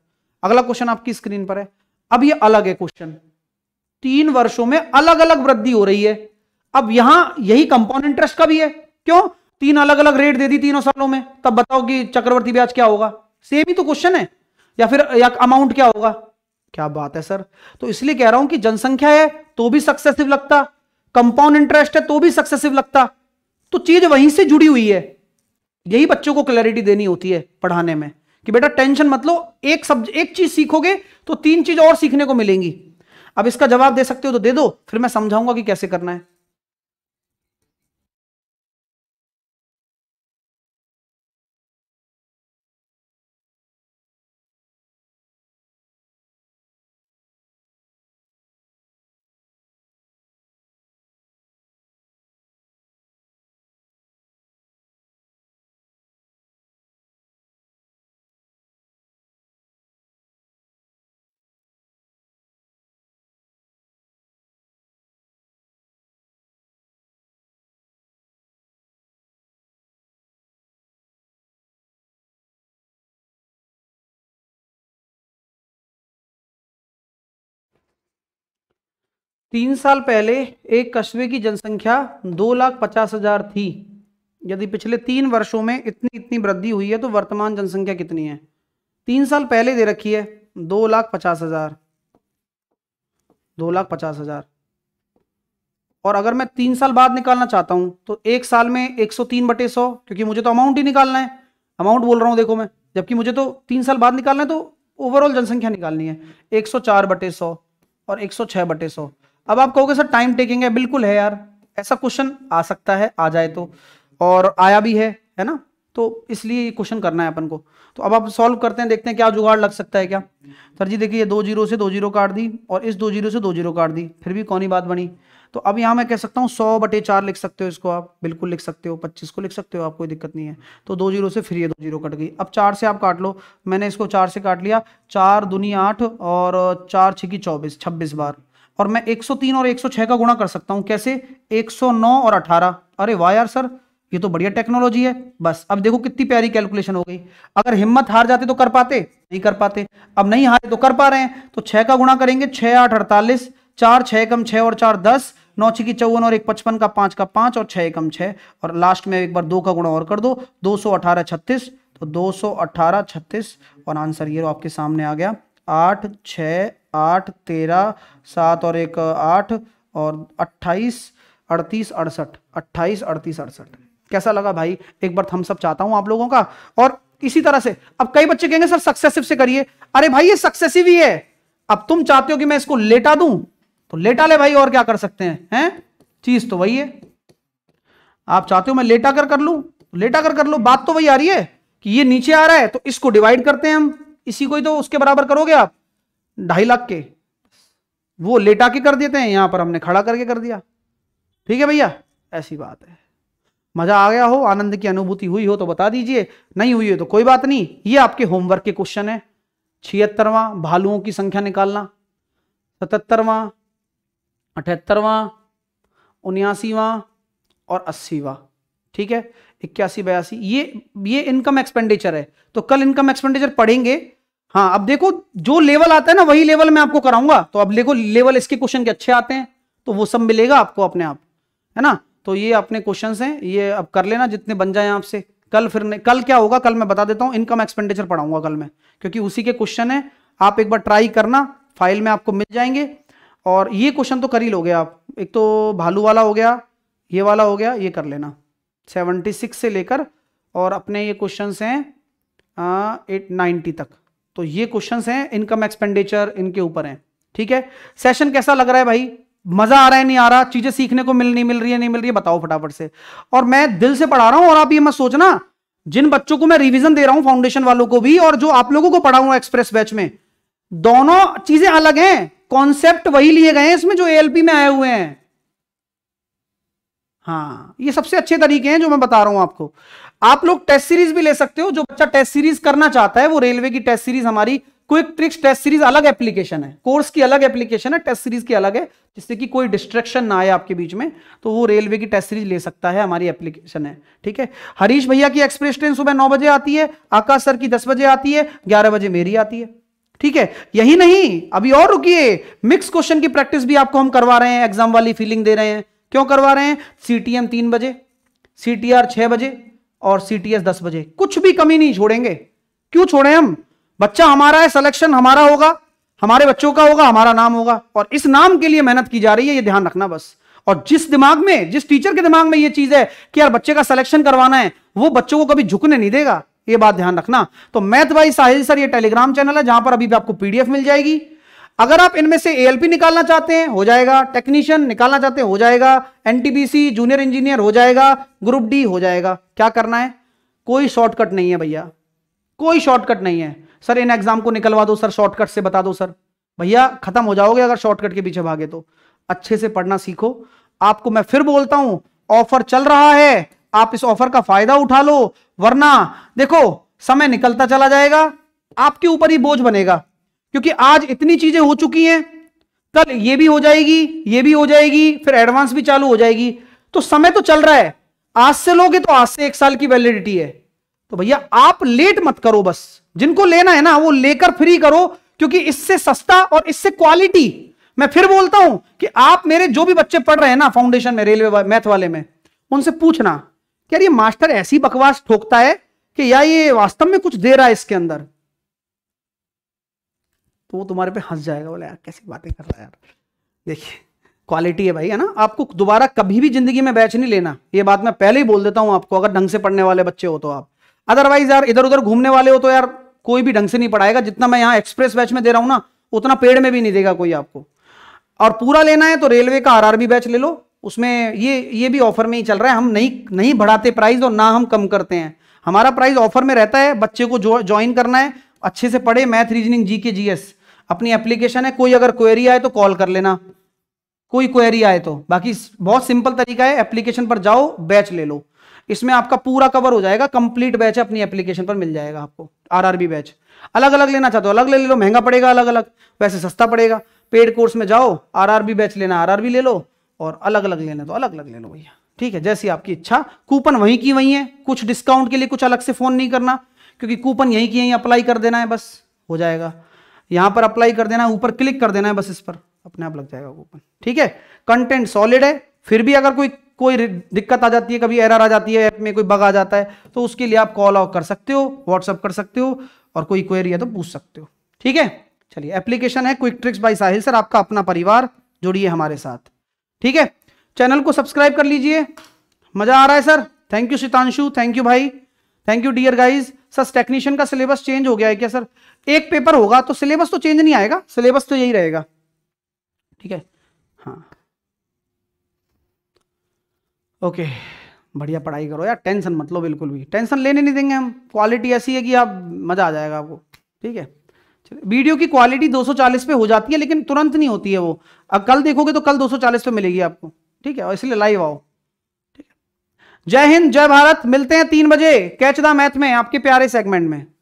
अगला क्वेश्चन आपकी स्क्रीन पर है अब ये अलग है क्वेश्चन तीन वर्षों में अलग अलग वृद्धि हो रही है अब यहां यही कंपाउंड इंटरेस्ट का भी है क्यों तीन अलग अलग रेट दे दी तीनों सालों में तब बताओ कि चक्रवर्ती ब्याज क्या होगा सेम ही तो क्वेश्चन है या फिर या अमाउंट क्या होगा क्या बात है सर तो इसलिए कह रहा हूं कि जनसंख्या है तो भी सक्सेसिव लगता कंपाउंड इंटरेस्ट है तो भी सक्सेसिव लगता तो चीज वहीं से जुड़ी हुई है यही बच्चों को क्लैरिटी देनी होती है पढ़ाने में कि बेटा टेंशन मतलब एक सब्जेक्ट एक चीज सीखोगे तो तीन चीज और सीखने को मिलेंगी अब इसका जवाब दे सकते हो तो दे दो फिर मैं समझाऊंगा कि कैसे करना है तीन साल पहले एक कस्बे की जनसंख्या दो लाख पचास हजार थी यदि पिछले तीन वर्षों में इतनी इतनी वृद्धि हुई है तो वर्तमान जनसंख्या कितनी है तीन साल पहले दे रखी है दो लाख पचास हजार दो लाख पचास हजार और अगर मैं तीन साल बाद निकालना चाहता हूं तो एक साल में एक सौ तीन बटे सौ क्योंकि मुझे तो अमाउंट ही निकालना है अमाउंट बोल रहा हूं देखो मैं जबकि मुझे तो तीन साल बाद निकालना है तो ओवरऑल जनसंख्या निकालनी है एक सौ चार बटे सौ और एक सौ छह बटे सौ अब आप कहोगे सर टाइम टेकिंग है बिल्कुल है यार ऐसा क्वेश्चन आ सकता है आ जाए तो और आया भी है है ना तो इसलिए ये क्वेश्चन करना है अपन को तो अब आप सॉल्व करते हैं देखते हैं क्या जुगाड़ लग सकता है क्या सर जी देखिए ये दो जीरो से दो जीरो काट दी और इस दो जीरो से दो जीरो काट दी फिर भी कौन बात बनी तो अब यहाँ मैं कह सकता हूँ सौ बटे चार लिख सकते हो इसको आप बिल्कुल लिख सकते हो पच्चीस को लिख सकते हो आप कोई दिक्कत नहीं है तो दो जीरो से फिर ये दो जीरो कट गई अब चार से आप काट लो मैंने इसको चार से काट लिया चार दुनी आठ और चार छिकी चौबीस छब्बीस बार और मैं 103 और 106 का गुणा कर सकता हूं कैसे 109 और 18 अरे वाह यार सर ये तो बढ़िया टेक्नोलॉजी है बस अब देखो कितनी प्यारी कैलकुलेशन हो गई अगर हिम्मत हार जाते तो कर पाते नहीं कर पाते अब नहीं हारे तो कर पा रहे हैं तो छह का गुणा करेंगे छह आठ अड़तालीस चार छह कम छह और चार दस नौ की चौवन और एक पचपन का पांच का पांच और छह कम छह और लास्ट में एक बार दो का गुणा और कर दो दो सौ अठारह छत्तीस तो दो सौ अठारह छत्तीस और आंसर ये आपके सामने आ गया आठ छ आठ तेरह सात और एक आठ और अट्ठाईस अड़तीस अड़सठ अट्ठाईस अड़तीस अड़सठ कैसा लगा भाई एक बार हम सब चाहता हूं आप लोगों का और इसी तरह से अब कई बच्चे कहेंगे सर सक्सेसिव से करिए अरे भाई ये सक्सेसिव ही है अब तुम चाहते हो कि मैं इसको लेटा दूं तो लेटा ले भाई और क्या कर सकते हैं हैं चीज तो वही है आप चाहते हो मैं लेटा कर कर लू लेटा कर कर लो बात तो वही आ रही है कि ये नीचे आ रहा है तो इसको डिवाइड करते हैं हम इसी को ही तो उसके बराबर करोगे आप ढाई लाख के वो लेटा के कर देते हैं यहां पर हमने खड़ा करके कर दिया ठीक है भैया ऐसी बात है मजा आ गया हो आनंद की अनुभूति हुई हो तो बता दीजिए नहीं हुई हो तो कोई बात नहीं ये आपके होमवर्क के क्वेश्चन है छिहत्तरवां भालुओं की संख्या निकालना सतहत्तरवां अठहत्तरवां उन्यासीवा और अस्सीवा ठीक है इक्यासी बयासी ये ये इनकम एक्सपेंडिचर है तो कल इनकम एक्सपेंडिचर पढ़ेंगे हाँ अब देखो जो लेवल आता है ना वही लेवल मैं आपको कराऊंगा तो अब देखो लेवल इसके क्वेश्चन के अच्छे आते हैं तो वो सब मिलेगा आपको अपने आप है ना तो ये अपने क्वेश्चन हैं ये अब कर लेना जितने बन जाए आपसे कल फिर कल क्या होगा कल मैं बता देता हूँ इनकम एक्सपेंडिचर पढ़ाऊंगा कल मैं क्योंकि उसी के क्वेश्चन है आप एक बार ट्राई करना फाइल में आपको मिल जाएंगे और ये क्वेश्चन तो कर ही लोगे आप एक तो भालू वाला हो गया ये वाला हो गया ये कर लेना 76 से लेकर और अपने ये क्वेश्चन हैं एट नाइन्टी तक तो ये क्वेश्चन हैं इनकम एक्सपेंडिचर इनके ऊपर हैं ठीक है सेशन कैसा लग रहा है भाई मजा आ रहा है नहीं आ रहा चीजें सीखने को मिल नहीं मिल रही है नहीं मिल रही है बताओ फटाफट से और मैं दिल से पढ़ा रहा हूं और आप ये मत सोचना जिन बच्चों को मैं रिवीजन दे रहा हूं फाउंडेशन वालों को भी और जो आप लोगों को पढ़ाऊंगा एक्सप्रेस बैच में दोनों चीजें अलग हैं कॉन्सेप्ट वही लिए गए हैं इसमें जो एएलपी में आए हुए हैं हाँ ये सबसे अच्छे तरीके हैं जो मैं बता रहा हूं आपको आप लोग टेस्ट सीरीज भी ले सकते हो जो बच्चा टेस्ट सीरीज करना चाहता है वो रेलवे की टेस्ट सीरीज हमारी क्विक ट्रिक्स टेस्ट सीरीज अलग एप्लीकेशन है कोर्स की अलग एप्लीकेशन है टेस्ट सीरीज की अलग है जिससे कि कोई डिस्ट्रेक्शन ना आए आपके बीच में तो वो रेलवे की टेस्ट सीरीज ले सकता है हमारी एप्लीकेशन है ठीक है हरीश भैया की एक्सप्रेस ट्रेन सुबह नौ बजे आती है आकाश सर की दस बजे आती है ग्यारह बजे मेरी आती है ठीक है यही नहीं अभी और रुकी मिक्स क्वेश्चन की प्रैक्टिस भी आपको हम करवा रहे हैं एग्जाम वाली फीलिंग दे रहे हैं क्यों करवा रहे हैं सीटीएम तीन बजे सीटीआर छह बजे और सीटीएस दस बजे कुछ भी कमी नहीं छोड़ेंगे क्यों छोड़े हम बच्चा हमारा है सिलेक्शन हमारा होगा हमारे बच्चों का होगा हमारा नाम होगा और इस नाम के लिए मेहनत की जा रही है ये ध्यान रखना बस और जिस दिमाग में जिस टीचर के दिमाग में ये चीज है कि यार बच्चे का सिलेक्शन करवाना है वो बच्चों को कभी झुकने नहीं देगा ये बात ध्यान रखना तो मैथ भाई साहिल सर ये टेलीग्राम चैनल है जहां पर अभी भी आपको पीडीएफ मिल जाएगी अगर आप इनमें से एएलपी निकालना चाहते हैं हो जाएगा टेक्नीशियन निकालना चाहते हैं हो जाएगा एनटीबीसी जूनियर इंजीनियर हो जाएगा ग्रुप डी हो जाएगा क्या करना है कोई शॉर्टकट नहीं है भैया कोई शॉर्टकट नहीं है सर इन एग्जाम को निकलवा दो सर शॉर्टकट से बता दो सर भैया खत्म हो जाओगे अगर शॉर्टकट के पीछे भागे तो अच्छे से पढ़ना सीखो आपको मैं फिर बोलता हूं ऑफर चल रहा है आप इस ऑफर का फायदा उठा लो वरना देखो समय निकलता चला जाएगा आपके ऊपर ही बोझ बनेगा क्योंकि आज इतनी चीजें हो चुकी हैं कल ये भी हो जाएगी ये भी हो जाएगी फिर एडवांस भी चालू हो जाएगी तो समय तो चल रहा है आज से लोगे तो आज से एक साल की वैलिडिटी है तो भैया आप लेट मत करो बस जिनको लेना है ना वो लेकर फ्री करो क्योंकि इससे सस्ता और इससे क्वालिटी मैं फिर बोलता हूं कि आप मेरे जो भी बच्चे पढ़ रहे हैं ना फाउंडेशन में रेलवे मैथ वाले में उनसे पूछना कि यार ये मास्टर ऐसी बकवास ठोकता है कि या ये वास्तव में कुछ दे रहा है इसके अंदर तो वो तुम्हारे पे हंस जाएगा बोला यार कैसी बातें कर रहा है यार देखिए क्वालिटी है भाई है ना आपको दोबारा कभी भी जिंदगी में बैच नहीं लेना ये बात मैं पहले ही बोल देता हूँ आपको अगर ढंग से पढ़ने वाले बच्चे हो तो आप अदरवाइज यार इधर उधर घूमने वाले हो तो यार कोई भी ढंग से नहीं पढ़ाएगा जितना मैं यहाँ एक्सप्रेस बैच में दे रहा हूँ ना उतना पेड़ में भी नहीं देगा कोई आपको और पूरा लेना है तो रेलवे का आर बैच ले लो उसमें ये ये भी ऑफर में ही चल रहा है हम नहीं नहीं बढ़ाते प्राइस और ना हम कम करते हैं हमारा प्राइस ऑफर में रहता है बच्चे को ज्वाइन करना है अच्छे से पढ़े मैथ रीजनिंग जी के जी एस अपनी एप्लीकेशन है कोई अगर क्वेरी आए तो कॉल कर लेना कोई क्वेरी आए तो बाकी बहुत सिंपल तरीका है एप्लीकेशन पर जाओ बैच ले लो इसमें आपका पूरा कवर हो जाएगा कंप्लीट बैच अपनी एप्लीकेशन पर मिल जाएगा आपको आरआरबी बैच अलग अलग लेना चाहते हो अलग ले, ले लो महंगा पड़ेगा अलग अलग वैसे सस्ता पड़ेगा पेड कोर्स में जाओ आरआरबी बैच लेना आरआरबी ले लो और अलग अलग लेना तो अलग अलग ले लो भैया ठीक है जैसी आपकी इच्छा कूपन वहीं की वहीं है कुछ डिस्काउंट के लिए कुछ अलग से फोन नहीं करना क्योंकि कूपन यहीं की यहीं अप्लाई कर देना है बस हो जाएगा यहाँ पर अप्लाई कर देना है ऊपर क्लिक कर देना है बस इस पर अपने आप लग जाएगा ओपन ठीक है कंटेंट सॉलिड है फिर भी अगर कोई कोई दिक्कत आ जाती है कभी एरर आ जाती है ऐप में कोई बग आ जाता है तो उसके लिए आप कॉल आउट कर सकते हो व्हाट्सअप कर सकते हो और कोई क्वेरी है तो पूछ सकते हो ठीक है चलिए एप्लीकेशन है quick tricks by Sahil sir आपका अपना परिवार जुड़िए हमारे साथ ठीक है चैनल को सब्सक्राइब कर लीजिए मजा आ रहा है sir thank you Sitanshu thank you भाई thank you dear guys sir technician का सिलेबस चेंज हो गया है क्या सर एक पेपर होगा तो सिलेबस तो चेंज नहीं आएगा सिलेबस तो यही रहेगा ठीक है हाँ ओके बढ़िया पढ़ाई करो यार टेंशन मत लो बिल्कुल भी टेंशन लेने नहीं देंगे हम क्वालिटी ऐसी है कि आप मज़ा आ जाएगा आपको ठीक है चलिए वीडियो की क्वालिटी 240 पे हो जाती है लेकिन तुरंत नहीं होती है वो अब कल देखोगे तो कल 240 पे मिलेगी आपको ठीक है और इसलिए लाइव आओ जय हिंद जय भारत मिलते हैं तीन बजे कैच द मैथ में आपके प्यारे सेगमेंट में